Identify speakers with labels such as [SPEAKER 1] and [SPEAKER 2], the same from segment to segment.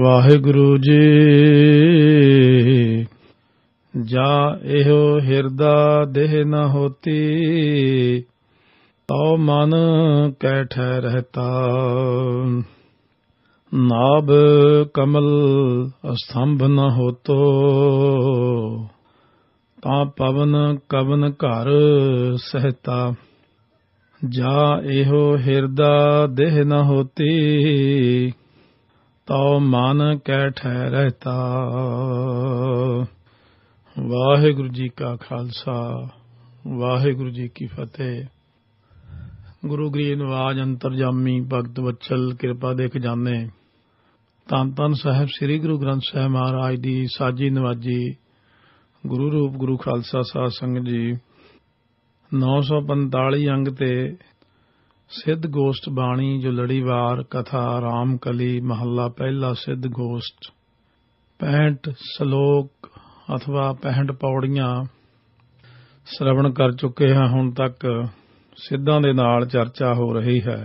[SPEAKER 1] ਵਾਹਿਗੁਰੂ ਜੀ ਜਾ ਇਹੋ ਹਿਰਦਾ ਦੇਹ ਨ ਹੋਤੀ ਤਉ ਮਨ ਕੈ ਠਹਿ ਰਹਤਾ ਨਾਬ ਕਮਲ ਅਸਥੰਭ ਨ ਹੋਤੋ ਤਾ ਪਵਨ ਕਵਨ ਘਰ ਸਹਤਾ ਜਾ ਇਹੋ ਹਿਰਦਾ ਦੇਹ ਨ ਹੋਤੀ ਤਉ ਮਨ ਕੈ ਠਹਿ ਰਹਤਾ ਵਾਹਿਗੁਰੂ ਜੀ ਕਾ ਖਾਲਸਾ ਵਾਹਿਗੁਰੂ ਜੀ ਕੀ ਫਤਿਹ ਗੁਰੂ ਗ੍ਰੀ ਨਵਾਜ ਅੰਤਰਜਾਮੀ ਭਗਤ ਬੱਚਲ ਕਿਰਪਾ ਦੇਖ ਜਾਣੇ ਤਨ ਤਨ ਸਾਹਿਬ ਸ੍ਰੀ ਗੁਰੂ ਗ੍ਰੰਥ ਸਾਹਿਬ ਮਹਾਰਾਜ ਦੀ ਸਾਜੀ ਨਵਾਜੀ ਗੁਰੂ ਰੂਪ ਗੁਰੂ ਖਾਲਸਾ ਸਾਧ ਸੰਗਤ ਜੀ 945 ਅੰਗ ਤੇ ਸਿੱਧ ਗੋਸ਼ਟ ਬਾਣੀ ਜੋ ਲੜੀਵਾਰ ਕਥਾ ਰਾਮ ਕਲੀ ਮਹੱਲਾ ਪਹਿਲਾ ਸਿੱਧ ਗੋਸ਼ਟ 65 ਸ਼ਲੋਕ अथवा 65 ਪੌੜੀਆਂ ਸ਼ਰਵਣ ਕਰ ਚੁੱਕੇ ਹਾਂ ਹੁਣ ਤੱਕ ਸਿੱਧਾਂ ਦੇ ਨਾਲ ਚਰਚਾ ਹੋ ਰਹੀ ਹੈ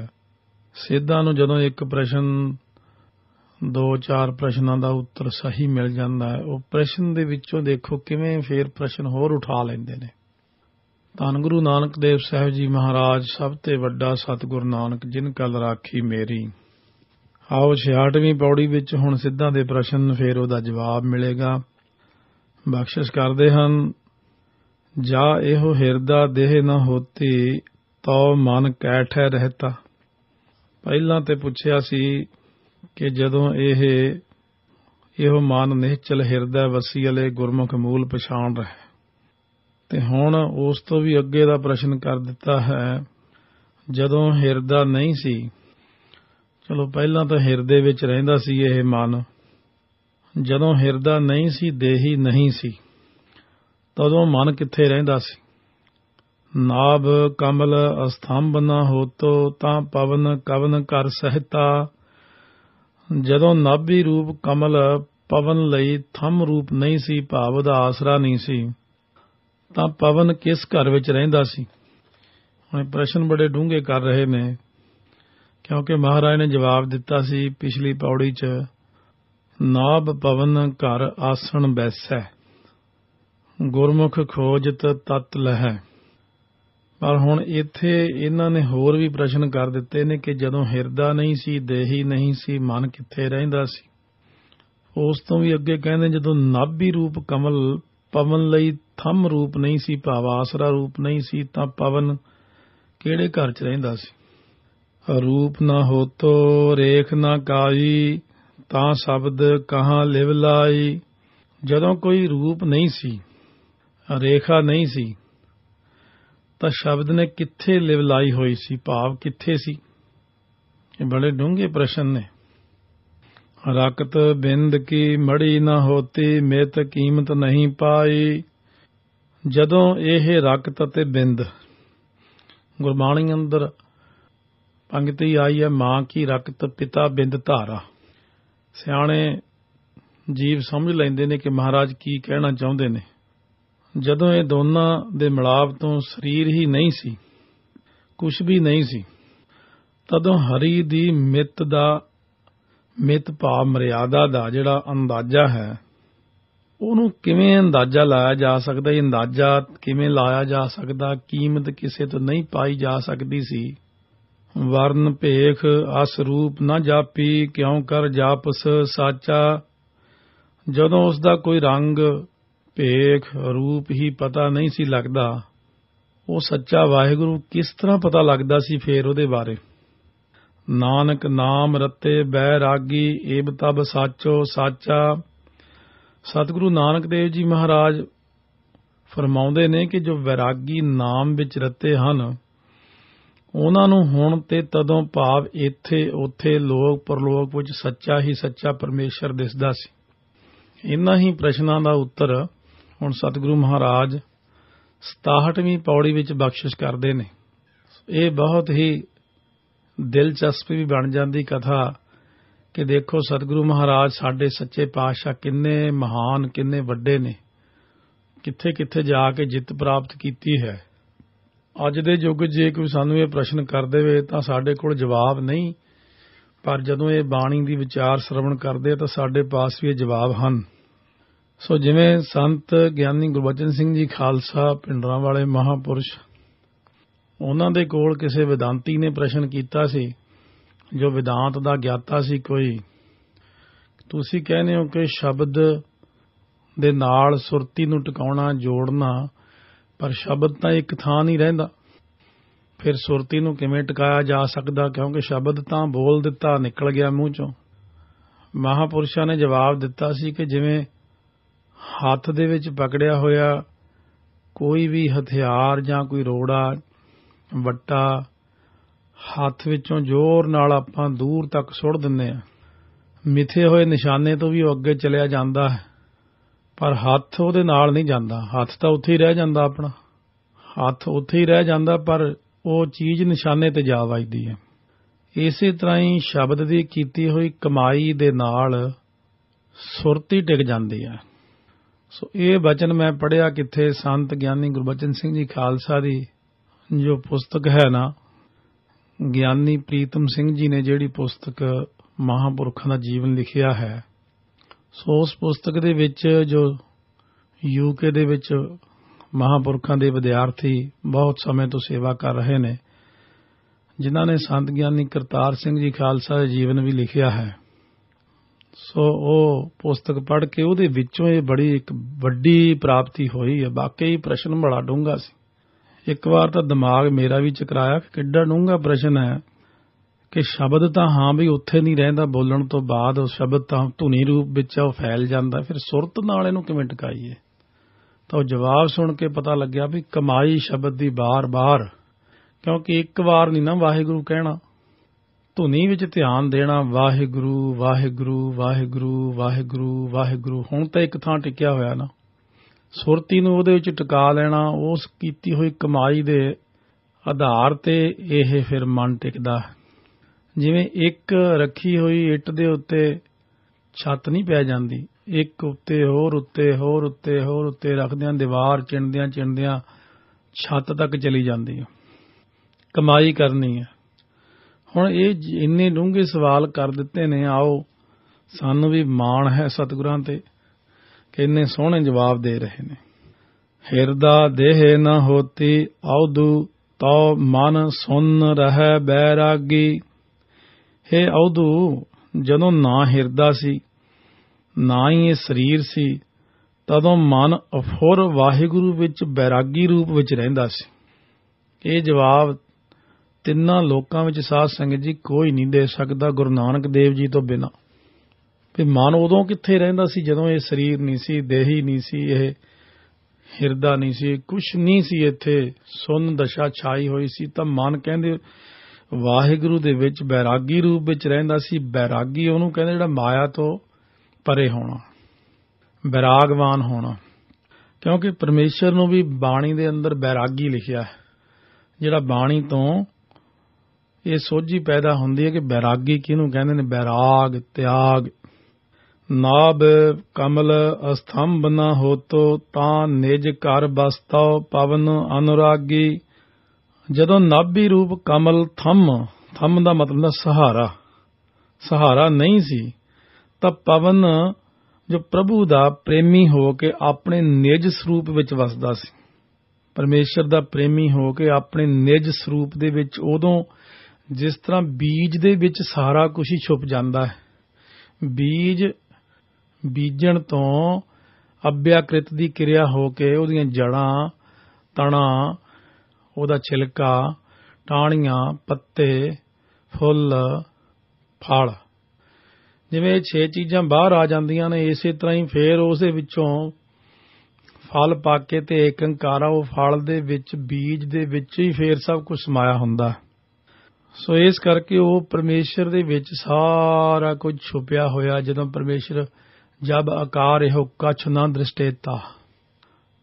[SPEAKER 1] ਸਿੱਧਾਂ ਨੂੰ ਜਦੋਂ ਇੱਕ ਪ੍ਰਸ਼ਨ ਦੋ ਚਾਰ ਪ੍ਰਸ਼ਨਾਂ ਦਾ ਉੱਤਰ ਸਹੀ ਮਿਲ ਜਾਂਦਾ ਹੈ ਉਹ ਪ੍ਰਸ਼ਨ ਦੇ ਵਿੱਚੋਂ ਦੇਖੋ ਕਿਵੇਂ ਫੇਰ ਪ੍ਰਸ਼ਨ ਹੋਰ ਉਠਾ ਲੈਂਦੇ ਨੇ ਧੰਨ ਗੁਰੂ ਨਾਨਕ ਦੇਵ ਸਾਹਿਬ ਜੀ ਮਹਾਰਾਜ ਸਭ ਤੇ ਵੱਡਾ ਸਤਿਗੁਰ ਨਾਨਕ ਜਿਨ ਕਲ ਰਾਖੀ ਮੇਰੀ ਆਓ 66ਵੀਂ ਪੌੜੀ ਵਿੱਚ ਹੁਣ ਸਿੱਧਾਂ ਦੇ ਪ੍ਰਸ਼ਨ ਫੇਰ ਉਹਦਾ ਜਵਾਬ ਮਿਲੇਗਾ ਬਖਸ਼ਿਸ਼ ਕਰਦੇ ਹਨ ਜਾ ਇਹੋ ਹਿਰਦਾ ਦੇਹ ਨਾ ਹੋਤੀ ਤਉ ਮਨ ਕੈਠੇ ਰਹਤਾ ਪਹਿਲਾਂ ਤੇ ਪੁੱਛਿਆ ਸੀ ਕਿ ਜਦੋਂ ਇਹ ਇਹੋ ਮਨ ਨਿਹਚਲ ਹਿਰਦਾ ਵਸੀਲੇ ਗੁਰਮੁਖ ਮੂਲ ਪਛਾਣ ਰਹੇ ਤੇ ਹੁਣ ਉਸ ਤੋਂ ਵੀ ਅੱਗੇ ਦਾ ਪ੍ਰਸ਼ਨ ਕਰ ਦਿੱਤਾ ਹੈ ਜਦੋਂ ਹਿਰਦਾ ਨਹੀਂ ਸੀ ਚਲੋ ਪਹਿਲਾਂ ਤਾਂ ਹਿਰਦੇ ਵਿੱਚ ਰਹਿੰਦਾ ਸੀ ਇਹ ਮਨ ਜਦੋਂ ਹਿਰਦਾ ਨਹੀਂ ਸੀ ਦੇਹੀ ਨਹੀਂ ਸੀ ਤਦੋਂ ਮਨ ਕਿੱਥੇ ਰਹਿੰਦਾ ਸੀ ਨਾਭ ਕਮਲ ਅਸਥੰਭ ਨਾ ਹੋਤੋ ਤਾਂ ਪਵਨ ਕਵਨ ਕਰ ਸਹਿਤਾ ਜਦੋਂ ਨਾਭੀ ਰੂਪ ਕਮਲ ਪਵਨ ਲਈ ਥੰਮ ਰੂਪ ਨਹੀਂ ਸੀ ਭਾਵ ਦਾ ਆਸਰਾ ਨਹੀਂ ਸੀ ਤਾਂ ਪਵਨ ਕਿਸ ਘਰ ਵਿੱਚ ਰਹਿੰਦਾ ਸੀ ਹੁਣ ਪ੍ਰਸ਼ਨ ਬੜੇ ਡੂੰਘੇ ਕਰ ਰਹੇ ਨੇ ਕਿਉਂਕਿ ਮਹਾਰਾਜ ਨੇ ਜਵਾਬ ਦਿੱਤਾ ਸੀ ਪਿਛਲੀ ਪੌੜੀ 'ਚ ਨਾਭ ਪਵਨ ਘਰ ਆਸਣ ਬੈਸੈ ਗੁਰਮੁਖ ਖੋਜਤ ਤਤ ਲਹੈ ਪਰ ਹੁਣ ਇੱਥੇ ਇਹਨਾਂ ਨੇ ਹੋਰ ਵੀ ਪ੍ਰਸ਼ਨ ਕਰ ਦਿੱਤੇ ਨੇ ਕਿ ਜਦੋਂ ਹਿਰਦਾ ਨਹੀਂ ਸੀ ਦੇਹੀ ਨਹੀਂ ਸੀ ਮਨ ਕਿੱਥੇ ਰਹਿੰਦਾ ਸੀ ਉਸ ਤੋਂ ਵੀ ਅੱਗੇ ਕਹਿੰਦੇ ਜਦੋਂ ਨਾਭੀ ਰੂਪ ਕਮਲ ਪਵਨ ਲਈ ਥੰਮ ਰੂਪ ਨਹੀਂ ਸੀ ਭਾਵ ਆਸਰਾ ਰੂਪ ਨਹੀਂ ਸੀ ਤਾਂ ਪਵਨ ਕਿਹੜੇ ਘਰ 'ਚ ਰਹਿੰਦਾ ਸੀ ਰੂਪ ਨਾ ਹੋਤੋ ਰੇਖ ਨਾ ਕਾਈ ਤਾਂ ਸ਼ਬਦ ਕਹਾਂ ਲਿਵ ਲਾਈ ਜਦੋਂ ਕੋਈ ਰੂਪ ਨਹੀਂ ਸੀ ਰੇਖਾ ਨਹੀਂ ਸੀ ਤਾਂ ਸ਼ਬਦ ਨੇ ਕਿੱਥੇ ਲਿਵ ਲਾਈ ਹੋਈ ਸੀ ਭਾਵ ਕਿੱਥੇ ਸੀ ਇਹ ਬੜੇ ਡੂੰਘੇ ਪ੍ਰਸ਼ਨ ਨੇ ਰਕਤ ਬਿੰਦ ਕੀ ਮੜੀ ਨਾ ਹੋਤੀ ਮੇਤ ਕੀਮਤ ਨਹੀਂ ਪਾਈ ਜਦੋਂ ਇਹ ਰਕਤ ਤੇ ਬਿੰਦ ਗੁਰਬਾਣੀ ਅੰਦਰ ਪੰਗਤੀ ਆਈ ਹੈ ਮਾਂ ਕੀ ਰਕਤ ਪਿਤਾ ਬਿੰਦ ਧਾਰਾ ਸਿਆਣੇ ਜੀਵ ਸਮਝ ਲੈਂਦੇ ਨੇ ਕਿ ਮਹਾਰਾਜ ਕੀ ਕਹਿਣਾ ਚਾਹੁੰਦੇ ਨੇ ਜਦੋਂ ਇਹ ਦੋਨਾਂ ਦੇ ਮਿਲਾਪ ਤੋਂ ਸਰੀਰ ਹੀ ਨਹੀਂ ਸੀ ਕੁਝ ਵੀ ਨਹੀਂ ਸੀ ਤਦੋਂ ਹਰੀ ਦੀ ਮਿੱਤ ਦਾ ਮਿਤ ਭਾਵ ਮਰਿਆਦਾ ਦਾ ਜਿਹੜਾ ਅੰਦਾਜ਼ਾ ਹੈ ਉਹਨੂੰ ਕਿਵੇਂ ਅੰਦਾਜ਼ਾ ਲਾਇਆ ਜਾ ਸਕਦਾ ਇਹ ਅੰਦਾਜ਼ਾ ਕਿਵੇਂ ਲਾਇਆ ਜਾ ਸਕਦਾ ਕੀਮਤ ਕਿਸੇ ਤੋਂ ਨਹੀਂ ਪਾਈ ਜਾ ਸਕਦੀ ਸੀ ਵਰਨ ਭੇਖ ਅਸ ਰੂਪ ਨਾ ਜਾਪੀ ਕਿਉਂ ਕਰ ਜਾਪਸ ਸਾਚਾ ਜਦੋਂ ਉਸ ਦਾ ਕੋਈ ਰੰਗ ਭੇਖ ਰੂਪ ਹੀ ਪਤਾ ਨਹੀਂ ਸੀ ਲੱਗਦਾ ਉਹ ਸੱਚਾ ਵਾਹਿਗੁਰੂ ਕਿਸ ਤਰ੍ਹਾਂ ਪਤਾ ਲੱਗਦਾ ਸੀ ਫੇਰ ਉਹਦੇ ਬਾਰੇ ਨਾਨਕ ਨਾਮ ਰਤੇ ਬੈ ਰਾਗੀ ਏਬ ਤਬ ਸਾਚੋ ਸਾਚਾ ਸਤਿਗੁਰੂ ਨਾਨਕ ਦੇਵ ਜੀ ਮਹਾਰਾਜ ਫਰਮਾਉਂਦੇ ਨੇ ਕਿ ਜੋ ਵਿਰਾਗੀ ਨਾਮ ਵਿੱਚ ਰਤੇ ਹਨ ਉਹਨਾਂ ਨੂੰ ਹੁਣ ਤੇ ਤਦੋਂ ਭਾਵ ਇੱਥੇ ਉੱਥੇ ਲੋਕ ਪਰਲੋਕ ਵਿੱਚ ਸੱਚਾ ਹੀ ਸੱਚਾ ਪਰਮੇਸ਼ਰ ਦਿਸਦਾ ਸੀ ਇੰਨਾ ਹੀ ਪ੍ਰਸ਼ਨਾਂ ਦਾ ਉੱਤਰ ਹੁਣ ਸਤਿਗੁਰੂ ਮਹਾਰਾਜ 67ਵੀਂ ਪੌੜੀ ਵਿੱਚ ਬਖਸ਼ਿਸ਼ ਕਰਦੇ ਨੇ ਇਹ ਬਹੁਤ ਹੀ ਦਿਲਚਸਪ ਵੀ ਬਣ ਜਾਂਦੀ ਕਥਾ ਕਿ ਦੇਖੋ ਸਤਿਗੁਰੂ ਮਹਾਰਾਜ ਸਾਡੇ ਸੱਚੇ ਪਾਤਸ਼ਾਹ ਕਿੰਨੇ ਮਹਾਨ ਕਿੰਨੇ ਵੱਡੇ ਨੇ ਕਿੱਥੇ ਕਿੱਥੇ ਜਾ ਕੇ ਜਿੱਤ ਪ੍ਰਾਪਤ ਕੀਤੀ ਹੈ ਅੱਜ ਦੇ ਯੁੱਗ ਜੇ ਕੋਈ ਸਾਨੂੰ ਇਹ ਪ੍ਰਸ਼ਨ ਕਰ ਦੇਵੇ ਤਾਂ ਸਾਡੇ ਕੋਲ ਜਵਾਬ ਨਹੀਂ ਪਰ ਜਦੋਂ ਇਹ ਬਾਣੀ ਦੀ ਵਿਚਾਰ ਸ਼ਰਵਣ ਕਰਦੇ ਤਾਂ ਸਾਡੇ ਪਾਸ ਵੀ ਇਹ ਜਵਾਬ ਹਨ ਸੋ ਜਿਵੇਂ ਸੰਤ ਗਿਆਨੀ ਗੁਰਬਚਨ ਸਿੰਘ ਜੀ ਖਾਲਸਾ ਪਿੰਡਰਾਂ ਵਾਲੇ ਮਹਾਪੁਰਸ਼ ਉਹਨਾਂ ਦੇ ਕੋਲ ਕਿਸੇ ਵਿਦਾਂਤੀ ਨੇ ਪ੍ਰਸ਼ਨ ਕੀਤਾ ਸੀ ਜੋ ਵਿਦਾਂਤ ਦਾ ਗਿਆਤਾ ਸੀ ਕੋਈ ਤੁਸੀਂ ਕਹਿੰਦੇ ਹੋ ਕਿ ਸ਼ਬਦ ਦੇ ਨਾਲ ਸੁਰਤੀ ਨੂੰ ਟਿਕਾਉਣਾ ਜੋੜਨਾ ਪਰ ਸ਼ਬਦ ਤਾਂ ਇੱਕ ਥਾਂ ਨਹੀਂ ਰਹਿੰਦਾ ਫਿਰ ਸੁਰਤੀ ਨੂੰ ਕਿਵੇਂ ਟਿਕਾਇਆ ਜਾ ਸਕਦਾ ਕਿਉਂਕਿ ਸ਼ਬਦ ਤਾਂ ਬੋਲ ਦਿੱਤਾ ਨਿਕਲ ਗਿਆ ਮੂੰਹ ਚੋਂ ਮਹਾਪੁਰਸ਼ਾਂ ਨੇ ਜਵਾਬ ਦਿੱਤਾ ਸੀ ਕਿ ਜਿਵੇਂ ਹੱਥ ਦੇ ਵਿੱਚ ਪਕੜਿਆ ਹੋਇਆ ਕੋਈ ਵੀ ਹਥਿਆਰ ਜਾਂ ਕੋਈ ਰੋੜਾ ਵੱਟਾ ਹੱਥ ਵਿੱਚੋਂ ਜ਼ੋਰ ਨਾਲ ਆਪਾਂ ਦੂਰ ਤੱਕ ਸੁੱਟ ਦਿੰਦੇ ਆ ਮਿੱਥੇ ਹੋਏ ਨਿਸ਼ਾਨੇ ਤੋਂ ਵੀ ਉਹ ਅੱਗੇ ਚਲਿਆ ਜਾਂਦਾ ਹੈ ਪਰ ਹੱਥ ਉਹਦੇ ਨਾਲ ਨਹੀਂ ਜਾਂਦਾ ਹੱਥ ਤਾਂ ਉੱਥੇ ਹੀ ਰਹਿ ਜਾਂਦਾ ਆਪਣਾ ਹੱਥ ਉੱਥੇ ਹੀ ਰਹਿ ਜਾਂਦਾ ਪਰ ਉਹ ਚੀਜ਼ ਨਿਸ਼ਾਨੇ ਤੇ ਜਾ ਵੱਜਦੀ ਹੈ ਇਸੇ ਤਰ੍ਹਾਂ ਹੀ ਸ਼ਬਦ ਦੀ ਕੀਤੀ ਹੋਈ ਕਮਾਈ ਦੇ ਨਾਲ ਸੁਰਤੀ ਟਿਕ ਜਾਂਦੀ ਹੈ ਸੋ ਇਹ ਬਚਨ ਮੈਂ ਪੜਿਆ ਕਿੱਥੇ ਸੰਤ ਗਿਆਨੀ ਗੁਰਬਚਨ ਸਿੰਘ ਜੀ ਖਾਲਸਾ ਦੀ ਜੋ ਪੁਸਤਕ ਹੈ ਨਾ ਗਿਆਨੀ ਪ੍ਰੀਤਮ ਸਿੰਘ ਜੀ ਨੇ ਜਿਹੜੀ ਪੁਸਤਕ ਮਹਾਪੁਰਖਾਂ ਦਾ ਜੀਵਨ ਲਿਖਿਆ ਹੈ ਸੋ ਉਸ ਪੁਸਤਕ ਦੇ ਵਿੱਚ ਜੋ ਯੂਕੇ ਦੇ ਵਿੱਚ ਮਹਾਪੁਰਖਾਂ ਦੇ ਵਿਦਿਆਰਥੀ ਬਹੁਤ ਸਮੇਂ ਤੋਂ ਸੇਵਾ ਕਰ ਰਹੇ ਨੇ ਜਿਨ੍ਹਾਂ ਨੇ ਸੰਤ ਗਿਆਨੀ ਕਰਤਾਰ ਸਿੰਘ ਜੀ ਖਾਲਸਾ ਦਾ ਜੀਵਨ ਵੀ ਲਿਖਿਆ ਹੈ ਸੋ ਉਹ ਪੁਸਤਕ ਪੜ੍ਹ ਕੇ ਉਹਦੇ ਵਿੱਚੋਂ ਇਹ ਬੜੀ ਇੱਕ ਵੱਡੀ ਪ੍ਰਾਪਤੀ ਹੋਈ ਹੈ ਵਾਕਈ ਪ੍ਰਸ਼ਨ ਬੜਾ ਡੂੰਘਾ ਸੀ ਇੱਕ ਵਾਰ ਤਾਂ ਦਿਮਾਗ ਮੇਰਾ ਵੀ ਚਕਰਾਇਆ ਕਿ ਕਿੱਡਾ ਡੂੰਗਾ ਪ੍ਰਸ਼ਨ ਹੈ ਕਿ ਸ਼ਬਦ ਤਾਂ ਹਾਂ ਵੀ ਉੱਥੇ ਨਹੀਂ ਰਹਿੰਦਾ ਬੋਲਣ ਤੋਂ ਬਾਅਦ ਉਹ ਸ਼ਬਦ ਤਾਂ ਧੁਨੀ ਰੂਪ ਵਿੱਚ ਉਹ ਫੈਲ ਜਾਂਦਾ ਫਿਰ ਸੁਰਤ ਨਾਲ ਇਹਨੂੰ ਕਿਵੇਂ ਟਿਕਾਈਏ ਤਾਂ ਉਹ ਜਵਾਬ ਸੁਣ ਕੇ ਪਤਾ ਲੱਗਿਆ ਵੀ ਕਮਾਈ ਸ਼ਬਦ ਦੀ ਬਾਰ-ਬਾਰ ਕਿਉਂਕਿ ਇੱਕ ਵਾਰ ਨਹੀਂ ਨਾ ਵਾਹਿਗੁਰੂ ਕਹਿਣਾ ਧੁਨੀ ਵਿੱਚ ਧਿਆਨ ਦੇਣਾ ਵਾਹਿਗੁਰੂ ਵਾਹਿਗੁਰੂ ਵਾਹਿਗੁਰੂ ਵਾਹਿਗੁਰੂ ਵਾਹਿਗੁਰੂ ਹੁਣ ਤਾਂ ਇੱਕ ਥਾਂ ਟਿਕਿਆ ਹੋਇਆ ਨਾ ਸੁਰਤੀ ਨੂੰ ਉਹਦੇ ਵਿੱਚ ਟਿਕਾ ਲੈਣਾ ਉਸ ਕੀਤੀ ਹੋਈ ਕਮਾਈ ਦੇ ਆਧਾਰ ਤੇ ਇਹ ਫਿਰ ਮਨ ਟਿਕਦਾ ਜਿਵੇਂ ਇੱਕ ਰੱਖੀ ਹੋਈ ਇੱਟ ਦੇ ਉੱਤੇ ਛੱਤ ਨਹੀਂ ਪੈ ਜਾਂਦੀ ਇੱਕ ਉੱਤੇ ਹੋਰ ਉੱਤੇ ਹੋਰ ਉੱਤੇ ਹੋਰ ਉੱਤੇ ਰੱਖਦਿਆਂ ਦੀਵਾਰ ਚਿੰਦਿਆਂ ਚਿੰਦਿਆਂ ਛੱਤ ਤੱਕ ਚਲੀ ਜਾਂਦੀ ਹੈ ਕਮਾਈ ਕਰਨੀ ਹੈ ਹੁਣ ਇਹ ਇੰਨੇ ਡੂੰਘੇ ਸਵਾਲ ਕਰ ਦਿੱਤੇ ਨੇ ਆਓ ਸਾਨੂੰ ਵੀ ਮਾਣ ਹੈ ਸਤਿਗੁਰਾਂ ਤੇ ਕਿੰਨੇ ਸੋਹਣੇ ਜਵਾਬ ਦੇ ਰਹੇ ਨੇ ਹਿਰਦਾ ਦੇਹ ਨਾ ਹੋਤੀ ਔਦੂ ਤਉ ਮਨ ਸੁਨ ਰਹਿ ਬੈਰਾਗੀ हे ਔਦੂ ਜਦੋਂ ਨਾ ਹਿਰਦਾ ਸੀ ਨਾ ਹੀ ਇਹ ਸਰੀਰ ਸੀ ਤਦੋਂ ਮਨ ਅਫੁਰ ਵਾਹਿਗੁਰੂ ਵਿੱਚ ਬੈਰਾਗੀ ਰੂਪ ਵਿੱਚ ਰਹਿੰਦਾ ਸੀ ਇਹ ਜਵਾਬ ਤਿੰਨਾਂ ਲੋਕਾਂ ਵਿੱਚ ਸਾਧ ਸੰਗਤ ਜੀ ਕੋਈ ਨਹੀਂ ਦੇ ਸਕਦਾ ਗੁਰੂ ਨਾਨਕ ਦੇਵ ਜੀ ਤੋਂ ਬਿਨਾ ਵੀ ਮਨ ਉਦੋਂ ਕਿੱਥੇ ਰਹਿੰਦਾ ਸੀ ਜਦੋਂ ਇਹ ਸਰੀਰ ਨਹੀਂ ਸੀ ਦੇਹੀ ਨਹੀਂ ਸੀ ਇਹ ਹਿਰਦਾ ਨਹੀਂ ਸੀ ਕੁਝ ਨਹੀਂ ਸੀ ਇੱਥੇ ਸੁੰਨ ਦਸ਼ਾ ਛਾਈ ਹੋਈ ਸੀ ਤਾਂ ਮਨ ਕਹਿੰਦੇ ਵਾਹਿਗੁਰੂ ਦੇ ਵਿੱਚ ਬੈਰਾਗੀ ਰੂਪ ਵਿੱਚ ਰਹਿੰਦਾ ਸੀ ਬੈਰਾਗੀ ਉਹਨੂੰ ਕਹਿੰਦੇ ਜਿਹੜਾ ਮਾਇਆ ਤੋਂ ਪਰੇ ਹੋਣਾ ਬੈਰਾਗਵਾਨ ਹੋਣਾ ਕਿਉਂਕਿ ਪਰਮੇਸ਼ਰ ਨੂੰ ਵੀ ਬਾਣੀ ਦੇ ਅੰਦਰ ਬੈਰਾਗੀ ਲਿਖਿਆ ਹੈ ਜਿਹੜਾ ਬਾਣੀ ਤੋਂ ਇਹ ਸੋਝੀ ਪੈਦਾ ਹੁੰਦੀ ਹੈ ਕਿ ਬੈਰਾਗੀ ਕਿਹਨੂੰ ਕਹਿੰਦੇ ਨੇ ਬੈਰਾਗ ਤਿਆਗ ਨਾਬ ਕਮਲ ਅਸਥੰਭ ਨ ਹੋਤੋ ਤਾਂ ਨਿਜ ਘਰ ਬਸਤਾ ਪਵਨ ਅਨੁਰਾਗੀ ਜਦੋਂ ਨਾਭੀ ਰੂਪ ਕਮਲ ਥੰਮ ਥੰਮ ਦਾ ਮਤਲਬ ਹੈ ਸਹਾਰਾ ਸਹਾਰਾ ਨਹੀਂ ਸੀ ਤਾਂ ਪਵਨ ਜੋ ਪ੍ਰਭੂ ਦਾ ਪ੍ਰੇਮੀ ਹੋ ਕੇ ਆਪਣੇ ਨਿਜ ਸਰੂਪ ਵਿੱਚ ਵਸਦਾ ਸੀ ਪਰਮੇਸ਼ਰ ਦਾ ਪ੍ਰੇਮੀ ਹੋ ਕੇ ਆਪਣੇ ਨਿਜ ਸਰੂਪ ਦੇ ਵਿੱਚ ਉਦੋਂ ਜਿਸ ਤਰ੍ਹਾਂ ਬੀਜ ਦੇ ਵਿੱਚ ਸਾਰਾ ਕੁਝ ਛੁਪ ਜਾਂਦਾ ਹੈ ਬੀਜ ਬੀਜਣ ਤੋਂ ਅਭਿਆਕ੍ਰਿਤ ਦੀ ਕਿਰਿਆ ਹੋ ਕੇ ਉਹਦੀਆਂ ਜੜਾਂ ਤਣਾ ਉਹਦਾ ਛਿਲਕਾ ਟਾਹਣੀਆਂ ਪੱਤੇ ਫੁੱਲ ਫਲ ਜਿਵੇਂ ਇਹ 6 ਚੀਜ਼ਾਂ ਬਾਹਰ ਆ ਜਾਂਦੀਆਂ ਨੇ ਇਸੇ ਤਰ੍ਹਾਂ ਹੀ ਫੇਰ ਉਸ ਦੇ ਵਿੱਚੋਂ ਫਲ ਪੱਕ ਕੇ ਤੇ ਇੱਕ ਅੰਕਾਰਾ ਉਹ ਫਲ ਦੇ ਵਿੱਚ ਬੀਜ ਦੇ ਵਿੱਚ ਹੀ ਫੇਰ ਸਭ ਕੁਝ ਸਮਾਇਆ ਹੁੰਦਾ ਸੋ ਇਸ ਕਰਕੇ ਉਹ ਪਰਮੇਸ਼ਰ ਦੇ ਵਿੱਚ ਸਾਰਾ ਕੁਝ ਛੁਪਿਆ ਹੋਇਆ ਜਦੋਂ ਪਰਮੇਸ਼ਰ ਜਬ ਆਕਾਰ हो ਕਛ ਨਾ ਦ੍ਰਿਸ਼ਟੇਤਾ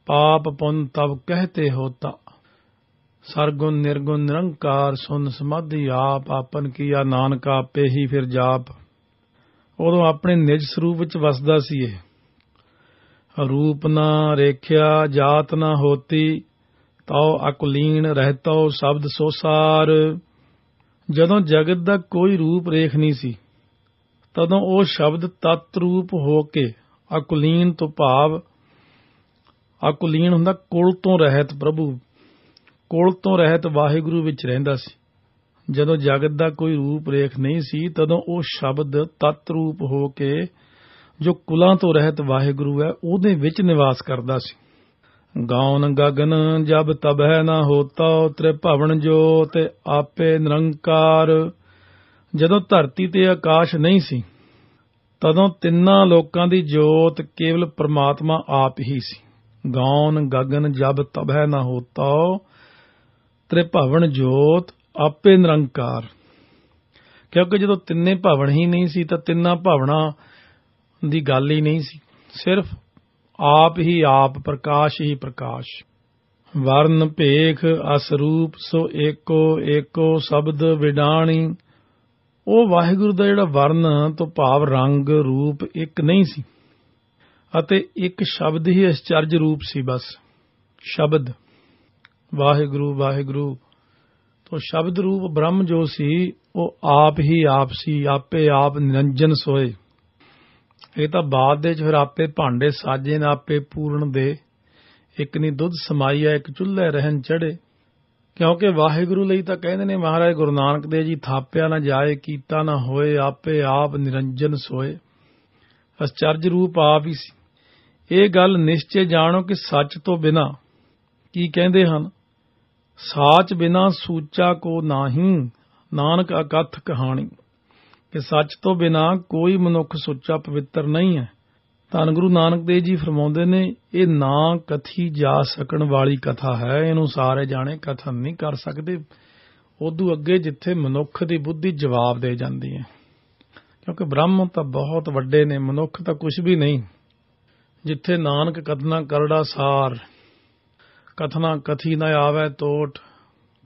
[SPEAKER 1] ਪਾਪ ਪੁੰਨ ਤਬ ਕਹਤੇ ਹੋਤਾ ਸਰਗੁਣ ਨਿਰਗੁਣ ਨਿਰੰਕਾਰ ਸੁਨ ਸਮਾਧੀ ਆਪ ਆਪਨ ਕੀਆ ਨਾਨਕ ਆਪੇ ਹੀ ਫਿਰ ਜਾਪ ਉਦੋਂ ਆਪਣੇ ਨਿਜ ਸਰੂਪ ਵਿੱਚ ਵਸਦਾ ਸੀ ਇਹ ਰੂਪ ਨਾ ਰੇਖਿਆ ਜਾਤ ਨਾ ਹੋਤੀ ਤਉ ਅਕਲੀਨ ਰਹਤਉ ਸ਼ਬਦ ਸੋਸਾਰ ਜਦੋਂ ਜਗਤ ਦਾ ਕੋਈ ਰੂਪ ਰੇਖ ਨਹੀਂ ਸੀ ਤਦੋਂ ਉਹ ਸ਼ਬਦ ਤਤ ਰੂਪ ਹੋ ਕੇ ਅਕੁਲੀਨ ਤੋਂ ਭਾਵ ਅਕੁਲੀਨ ਹੁੰਦਾ ਕੋਲ ਤੋਂ ਰਹਿਤ ਪ੍ਰਭੂ ਕੋਲ ਤੋਂ ਰਹਿਤ ਵਾਹਿਗੁਰੂ ਵਿੱਚ ਰਹਿੰਦਾ ਸੀ ਜਦੋਂ ਜਗਤ ਦਾ ਕੋਈ ਰੂਪ ਰੇਖ ਨਹੀਂ ਸੀ ਤਦੋਂ ਉਹ ਸ਼ਬਦ ਤਤ ਰੂਪ ਹੋ ਕੇ ਜੋ ਕੁਲਾਂ ਤੋਂ ਰਹਿਤ ਵਾਹਿਗੁਰੂ ਹੈ ਉਹਦੇ ਵਿੱਚ ਨਿਵਾਸ ਕਰਦਾ ਸੀ ਗਾਉਨ ਗਗਨ ਜਬ ਤਬਹਿ ਨਾ ਹੋਤਾ ਤ੍ਰਿਭਵਨ ਜੋਤ ਆਪੇ ਨਿਰੰਕਾਰ ਜਦੋਂ ਧਰਤੀ ਤੇ ਆਕਾਸ਼ ਨਹੀਂ ਸੀ ਤਦੋਂ ਤਿੰਨਾਂ ਲੋਕਾਂ ਦੀ ਜੋਤ ਕੇਵਲ ਪ੍ਰਮਾਤਮਾ ਆਪ ਹੀ ਸੀ ਗੌਨ ਗਗਨ ਜਬ ਤਬਹਿ ਨਾ ਹੋਤਾ ਤ੍ਰਿਭਵਨ ਜੋਤ ਆਪੇ ਨਿਰੰਕਾਰ ਕਿਉਂਕਿ ਜਦੋਂ ਤਿੰਨੇ ਭਵਨ ਹੀ ਨਹੀਂ ਸੀ ਤਾਂ ਤਿੰਨਾਂ ਭਾਵਨਾ ਦੀ ਗੱਲ ਹੀ ਨਹੀਂ ਸੀ ਸਿਰਫ ਆਪ ਹੀ ਆਪ ਪ੍ਰਕਾਸ਼ ਹੀ ਪ੍ਰਕਾਸ਼ ਵਰਨ ਭੇਖ ਅਸਰੂਪ ਸੋ ਏਕੋ ਏਕੋ ਸ਼ਬਦ ਵਿਡਾਣੀ ਉਹ ਵਾਹਿਗੁਰੂ ਦਾ ਜਿਹੜਾ ਵਰਨ ਤੋਂ ਭਾਵ ਰੰਗ ਰੂਪ ਇੱਕ ਨਹੀਂ ਸੀ ਅਤੇ ਇੱਕ ਸ਼ਬਦ ਹੀ ਅਚਰਜ ਰੂਪ ਸੀ ਬਸ ਸ਼ਬਦ ਵਾਹਿਗੁਰੂ ਵਾਹਿਗੁਰੂ ਤੋਂ ਸ਼ਬਦ ਰੂਪ ਬ੍ਰਹਮ ਜੋ ਸੀ ਉਹ ਆਪ ਹੀ ਆਪ ਸੀ ਆਪੇ ਆਪ ਨਿਰੰਜਨ ਸੋਏ ਇਹ ਤਾਂ ਬਾਅਦ ਦੇ ਫਿਰ ਆਪੇ ਭਾਂਡੇ ਸਾਜੇ ਨਾ ਆਪੇ ਪੂਰਨ ਦੇ ਇੱਕ ਨਹੀਂ ਦੁੱਧ ਸਮਾਈਆ ਇੱਕ ਚੁੱਲ੍ਹੇ ਰਹਿਣ ਚੜੇ ਕਿਉਂਕਿ ਵਾਹਿਗੁਰੂ ਲਈ ਤਾਂ ਕਹਿੰਦੇ ਨੇ ਮਹਾਰਾਜ ਗੁਰੂ ਨਾਨਕ ਦੇਵ ਜੀ ਥਾਪਿਆ ਨਾ ਜਾਏ ਕੀਤਾ ਨਾ ਹੋਏ ਆਪੇ ਆਪ ਨਿਰੰਜਨ ਸੋਏ ਅਚਰਜ ਰੂਪ ਆਪ ਹੀ ਸੀ ਇਹ ਗੱਲ ਨਿਸ਼ਚੈ ਜਾਣੋ ਕਿ ਸੱਚ ਤੋਂ ਬਿਨਾ ਕੀ ਕਹਿੰਦੇ ਹਨ ਸਾਚ ਬਿਨਾ ਸੂਚਾ ਕੋ ਨਾਹੀ ਨਾਨਕ ਅਕਥ ਕਹਾਣੀ ਕਿ ਸੱਚ ਤੋਂ ਬਿਨਾ ਕੋਈ ਮਨੁੱਖ ਸੁੱਚਾ ਪਵਿੱਤਰ ਨਹੀਂ ਹੈ ਤਾਂ ਗੁਰੂ ਨਾਨਕ ਦੇਵ ਜੀ ਫਰਮਾਉਂਦੇ ਨੇ ਇਹ ਨਾ ਕਥੀ ਜਾ ਸਕਣ ਵਾਲੀ ਕਥਾ ਹੈ ਇਹਨੂੰ ਸਾਰੇ ਜਾਣੇ ਕਥਨ ਨਹੀਂ ਕਰ ਸਕਦੇ ਉਦੋਂ ਅੱਗੇ ਜਿੱਥੇ ਮਨੁੱਖ ਦੀ ਬੁੱਧੀ ਜਵਾਬ ਦੇ ਜਾਂਦੀ ਹੈ ਕਿਉਂਕਿ ਬ੍ਰਹਮ ਤਾਂ ਬਹੁਤ ਵੱਡੇ ਨੇ ਮਨੁੱਖ ਤਾਂ ਕੁਝ ਵੀ ਨਹੀਂ ਜਿੱਥੇ ਨਾਨਕ ਕਥਨਾ ਕਰੜਾ ਸਾਰ ਕਥਨਾ ਕਥੀ ਨਾ ਆਵੇ ਤੋਟ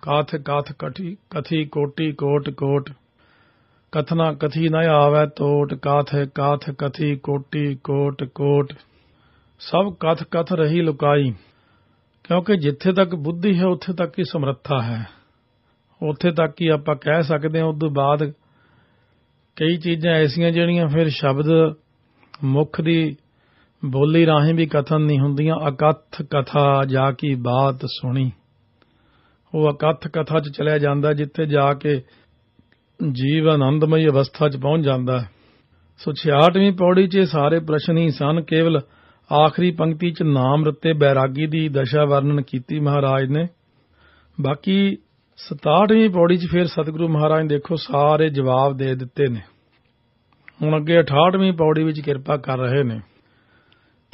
[SPEAKER 1] ਕਾਥ ਕਾਥ ਕਠੀ ਕਥੀ ਕੋਟੀ ਕੋਟ ਕੋਟ ਕਥਨਾ ਕਥੀ ਨਾ ਆਵੇ ਤੋਟ ਕਾਥ ਕਾਥ ਕਥੀ ਕੋਟੀ ਕੋਟ ਕੋਟ ਸਭ ਕਥ ਕਥ ਰਹੀ ਲੁਕਾਈ ਕਿਉਂਕਿ ਜਿੱਥੇ ਤੱਕ ਬੁੱਧੀ ਹੈ ਉੱਥੇ ਤੱਕ ਹੀ ਸਮਰੱਥਾ ਹੈ ਉੱਥੇ ਤੱਕ ਹੀ ਆਪਾਂ ਕਹਿ ਸਕਦੇ ਹਾਂ ਉਸ ਤੋਂ ਬਾਅਦ ਕਈ ਚੀਜ਼ਾਂ ਐਸੀਆਂ ਜਿਹੜੀਆਂ ਫਿਰ ਸ਼ਬਦ ਮੁਖ ਦੀ ਬੋਲੀ ਰਾਹੀਂ ਵੀ ਕਥਨ ਨਹੀਂ ਹੁੰਦੀਆਂ ਅਕਥ ਕਥਾ ਜਾ ਕੀ ਬਾਤ ਸੁਣੀ ਉਹ ਅਕਥ ਕਥਾ 'ਚ ਚਲਿਆ ਜਾਂਦਾ ਜਿੱਥੇ ਜਾ ਕੇ ਜੀਵ ਆਨੰਦਮਈ ਅਵਸਥਾ 'ਚ ਪਹੁੰਚ ਜਾਂਦਾ ਹੈ ਸੋ 66ਵੀਂ ਪੌੜੀ 'ਚ ਸਾਰੇ ਪ੍ਰਸ਼ਨ ਹੀ ਸਨ ਕੇਵਲ ਆਖਰੀ ਪੰਕਤੀ 'ਚ ਨਾਮ ਰਤੇ ਬੈਰਾਗੀ ਦੀ ਦਸ਼ਾ ਵਰਣਨ ਕੀਤੀ ਮਹਾਰਾਜ ਨੇ ਬਾਕੀ 67ਵੀਂ ਪੌੜੀ 'ਚ ਫਿਰ ਸਤਿਗੁਰੂ ਮਹਾਰਾਜ ਦੇਖੋ ਸਾਰੇ ਜਵਾਬ ਦੇ ਦਿੱਤੇ ਨੇ ਹੁਣ ਅੱਗੇ 68ਵੀਂ ਪੌੜੀ ਵਿੱਚ ਕਿਰਪਾ ਕਰ ਰਹੇ ਨੇ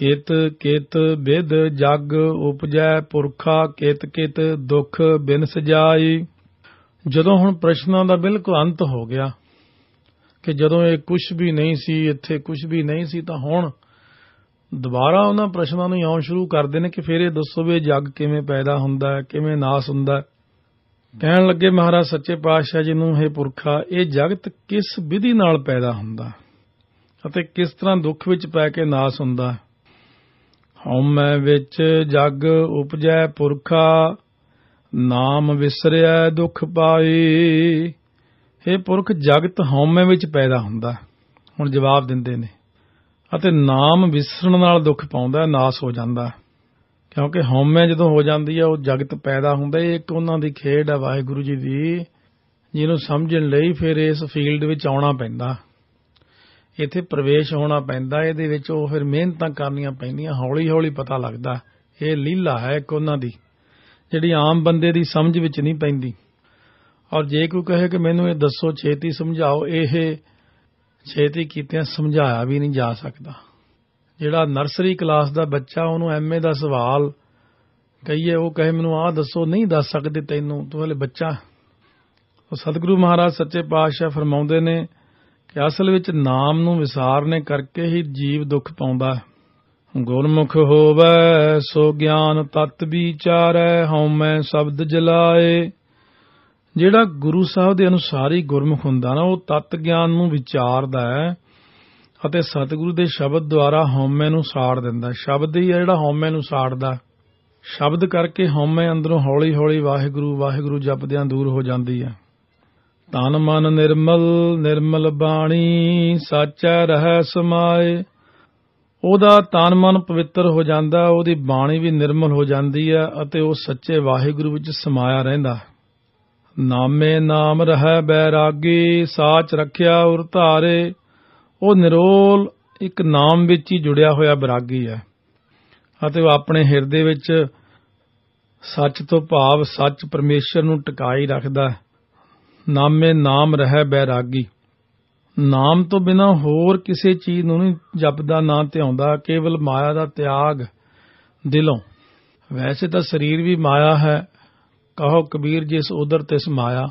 [SPEAKER 1] ਕਿਤ ਕਿਤ ਵਿਦ ਜਗ ਉਪਜੈ ਪੁਰਖਾ ਕਿਤ ਕਿਤ ਦੁਖ ਬਿਨ ਸਜਾਈ ਜਦੋਂ ਹੁਣ ਪ੍ਰਸ਼ਨਾਂ ਦਾ ਬਿਲਕੁਲ ਅੰਤ ਹੋ ਗਿਆ ਕਿ ਜਦੋਂ ਇਹ ਕੁਝ ਵੀ ਨਹੀਂ ਸੀ ਇੱਥੇ ਕੁਝ ਵੀ ਨਹੀਂ ਸੀ ਤਾਂ ਹੁਣ ਦੁਬਾਰਾ ਉਹਨਾਂ ਪ੍ਰਸ਼ਨਾਂ ਨੂੰ ਆਉਣ ਸ਼ੁਰੂ ਕਰਦੇ ਨੇ ਕਿ ਫਿਰ ਇਹ ਦੱਸੋ ਵੀ ਜੱਗ ਕਿਵੇਂ ਪੈਦਾ ਹੁੰਦਾ ਹੈ ਕਿਵੇਂ ਨਾਸ ਹੁੰਦਾ ਹੈ ਕਹਿਣ ਲੱਗੇ ਮਹਾਰਾਜ ਸੱਚੇ ਪਾਤਸ਼ਾਹ ਜੀ ਨੂੰ ਇਹ ਪੁਰਖਾ ਇਹ ਜਗਤ ਕਿਸ ਵਿਧੀ ਨਾਲ ਪੈਦਾ ਹੁੰਦਾ ਅਤੇ ਕਿਸ ਤਰ੍ਹਾਂ ਦੁੱਖ ਵਿੱਚ ਪੈ ਕੇ ਨਾਸ ਹੁੰਦਾ ਹਉਮੈ ਵਿੱਚ ਜਗ ਉਪਜੈ ਪੁਰਖਾ ਨਾਮ ਵਿਸਰਿਆ ਦੁੱਖ ਪਾਏ ਇਹ ਪੁਰਖ ਜਗਤ ਹਉਮੈ ਵਿੱਚ ਪੈਦਾ ਹੁੰਦਾ ਹੁਣ ਜਵਾਬ ਦਿੰਦੇ ਨੇ ਅਤੇ ਨਾਮ ਵਿਸਰਣ ਨਾਲ ਦੁੱਖ ਪਾਉਂਦਾ ਨਾਸ ਹੋ ਜਾਂਦਾ ਕਿਉਂਕਿ ਹਉਮੈ ਜਦੋਂ ਹੋ ਜਾਂਦੀ ਹੈ ਉਹ ਜਗਤ ਪੈਦਾ ਹੁੰਦਾ ਇਹ ਇੱਕ ਉਹਨਾਂ ਦੀ ਖੇਡ ਹੈ ਵਾਹਿਗੁਰੂ ਜੀ ਦੀ ਜਿਹਨੂੰ ਸਮਝਣ ਲਈ ਫਿਰ ਇਸ ਫੀਲਡ ਵਿੱਚ ਆਉਣਾ ਪੈਂਦਾ ਇੱਥੇ ਪ੍ਰਵੇਸ਼ ਹੋਣਾ ਪੈਂਦਾ ਇਹਦੇ ਵਿੱਚ ਉਹ ਫਿਰ ਮਿਹਨਤਾਂ ਕਰਨੀਆਂ ਪੈਂਦੀਆਂ ਹੌਲੀ-ਹੌਲੀ ਪਤਾ ਲੱਗਦਾ ਇਹ ਲੀਲਾ ਹੈ ਇੱਕ ਉਹਨਾਂ ਦੀ ਜਿਹੜੀ ਆਮ ਬੰਦੇ ਦੀ ਸਮਝ ਵਿੱਚ ਨਹੀਂ ਪੈਂਦੀ ਔਰ ਜੇ ਕੋਈ ਕਹੇ ਕਿ ਮੈਨੂੰ ਇਹ ਦੱਸੋ ਛੇਤੀ ਸਮਝਾਓ ਇਹ ਛੇਤੀ ਕੀਤਿਆਂ ਸਮਝਾਇਆ ਵੀ ਨਹੀਂ ਜਾ ਸਕਦਾ ਜਿਹੜਾ ਨਰਸਰੀ ਕਲਾਸ ਦਾ ਬੱਚਾ ਉਹਨੂੰ ਐਮਏ ਦਾ ਸਵਾਲ ਕਹੀਏ ਉਹ ਕਹੇ ਮੈਨੂੰ ਆਹ ਦੱਸੋ ਨਹੀਂ ਦੱਸ ਸਕਦੇ ਤੈਨੂੰ ਤੂੰ ਹਲੇ ਬੱਚਾ ਉਹ ਸਤਿਗੁਰੂ ਮਹਾਰਾਜ ਸੱਚੇ ਪਾਤਸ਼ਾਹ ਫਰਮਾਉਂਦੇ ਨੇ ਕਿ ਅਸਲ ਵਿੱਚ ਨਾਮ ਨੂੰ ਵਿਸਾਰਨੇ ਕਰਕੇ ਹੀ ਜੀਵ ਦੁੱਖ ਪਾਉਂਦਾ ਹੈ ਗੁਰਮੁਖ ਹੋਵੇ ਸੋ ਗਿਆਨ ਤਤ ਵਿਚਾਰੈ ਹਉਮੈ ਸ਼ਬਦ ਜਲਾਏ ਜਿਹੜਾ ਗੁਰੂ ਸਾਹਿਬ ਦੇ ਅਨੁਸਾਰ ਹੀ ਗੁਰਮੁਖ ਹੁੰਦਾ ਨਾ ਉਹ ਤਤ ਗਿਆਨ ਨੂੰ ਵਿਚਾਰਦਾ ਹੈ ਅਤੇ ਸਤਿਗੁਰੂ ਦੇ ਸ਼ਬਦ ਦੁਆਰਾ ਹਉਮੈ ਨੂੰ ਸਾੜ ਦਿੰਦਾ ਸ਼ਬਦ ਹੀ ਹੈ ਜਿਹੜਾ ਹਉਮੈ ਨੂੰ ਸਾੜਦਾ ਸ਼ਬਦ ਕਰਕੇ ਹਉਮੈ ਅੰਦਰੋਂ ਹੌਲੀ-ਹੌਲੀ ਵਾਹਿਗੁਰੂ ਵਾਹਿਗੁਰੂ ਜਪਦਿਆਂ ਦੂਰ ਹੋ ਜਾਂਦੀ ਹੈ ਤਨ ਮਨ ਨਿਰਮਲ ਨਿਰਮਲ ਬਾਣੀ ਸਾਚਾ ਰਹਿ ਸਮਾਏ ਉਹਦਾ ਤਨ ਮਨ ਪਵਿੱਤਰ ਹੋ ਜਾਂਦਾ ਉਹਦੀ ਬਾਣੀ ਵੀ ਨਿਰਮਲ ਹੋ ਜਾਂਦੀ ਆ ਅਤੇ ਉਹ ਸੱਚੇ ਵਾਹਿਗੁਰੂ ਵਿੱਚ ਸਮਾਇਆ ਰਹਿੰਦਾ ਨਾਮੇ ਨਾਮ ਰਹਿ ਬੈਰਾਗੀ ਸਾਚ ਰੱਖਿਆ ਉਰ ਧਾਰੇ ਉਹ ਨਿਰੋਲ ਇੱਕ ਨਾਮ ਵਿੱਚ ਹੀ ਜੁੜਿਆ ਹੋਇਆ ਬਰਾਗੀ ਹੈ ਅਤੇ ਉਹ ਆਪਣੇ ਹਿਰਦੇ ਵਿੱਚ ਸੱਚ ਤੋਂ ਭਾਵ ਸੱਚ ਪਰਮੇਸ਼ਰ ਨੂੰ ਟਿਕਾਈ ਰੱਖਦਾ ਨਾਮੇ ਨਾਮ ਰਹਿ ਬੈਰਾਗੀ ਨਾਮ ਤੋਂ ਬਿਨਾ ਹੋਰ ਕਿਸੇ ਚੀਜ਼ ਨੂੰ ਨਹੀਂ ਜਪਦਾ ਨਾ ਧਿਆਉਂਦਾ ਕੇਵਲ ਮਾਇਆ ਦਾ ਤਿਆਗ ਦਿਲੋਂ ਵੈਸੇ ਤਾਂ ਸਰੀਰ ਵੀ ਮਾਇਆ ਹੈ ਕਹੋ ਕਬੀਰ ਜਿਸ ਉਦਰ ਤਿਸ ਮਾਇਆ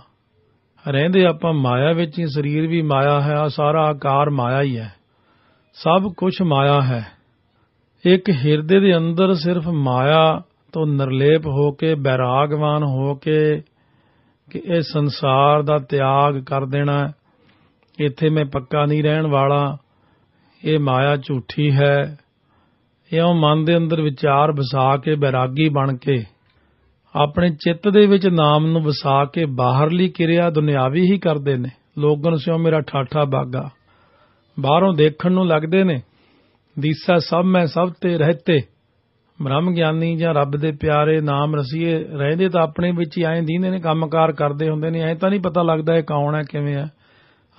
[SPEAKER 1] ਰਹਿੰਦੇ ਆਪਾਂ ਮਾਇਆ ਵਿੱਚ ਹੀ ਸਰੀਰ ਵੀ ਮਾਇਆ ਹੈ ਆ ਸਾਰਾ ਆਕਾਰ ਮਾਇਆ ਹੀ ਹੈ ਸਭ ਕੁਝ ਮਾਇਆ ਹੈ ਇੱਕ ਹਿਰਦੇ ਦੇ ਅੰਦਰ ਸਿਰਫ ਮਾਇਆ ਤੋਂ ਨਿਰਲੇਪ ਹੋ ਕੇ ਬੈਰਾਗਵਾਨ ਹੋ ਕੇ ਕਿ ਇਹ ਸੰਸਾਰ ਦਾ ਤਿਆਗ ਕਰ ਦੇਣਾ ਇੱਥੇ ਮੈਂ ਪੱਕਾ ਨਹੀਂ ਰਹਿਣ ਵਾਲਾ ਇਹ ਮਾਇਆ ਝੂਠੀ ਹੈ ਇਉਂ ਮਨ ਦੇ ਅੰਦਰ ਵਿਚਾਰ ਵਸਾ ਕੇ ਬੈਰਾਗੀ ਬਣ ਕੇ ਆਪਣੇ ਚਿੱਤ ਦੇ ਵਿੱਚ ਨਾਮ ਨੂੰ ਵਸਾ ਕੇ ਬਾਹਰਲੀ ਕਿਰਿਆ ਦੁਨਿਆਵੀ ਹੀ ਕਰਦੇ ਨੇ ਲੋਗਨ ਸਿਉ ਮੇਰਾ ਠਾਠਾ ਬਾਗਾ ਬਾਹਰੋਂ ਦੇਖਣ ਨੂੰ ਲੱਗਦੇ ਨੇ ਦੀਸਾ ਸਭ ਮੈਂ ਸਭ ਤੇ ਰਹਤੇ ਬ੍ਰਹਮ ਗਿਆਨੀ ਜਾਂ ਰੱਬ ਦੇ ਪਿਆਰੇ ਨਾਮ ਰਸੀਏ ਰਹਿੰਦੇ ਤਾਂ ਆਪਣੇ ਵਿੱਚ ਹੀ ਐਂ ਦੀਂਦੇ ਨੇ ਕੰਮਕਾਰ ਕਰਦੇ ਹੁੰਦੇ ਨੇ ਐਂ ਤਾਂ ਨਹੀਂ ਪਤਾ ਲੱਗਦਾ ਇਹ ਕੌਣ ਹੈ ਕਿਵੇਂ ਹੈ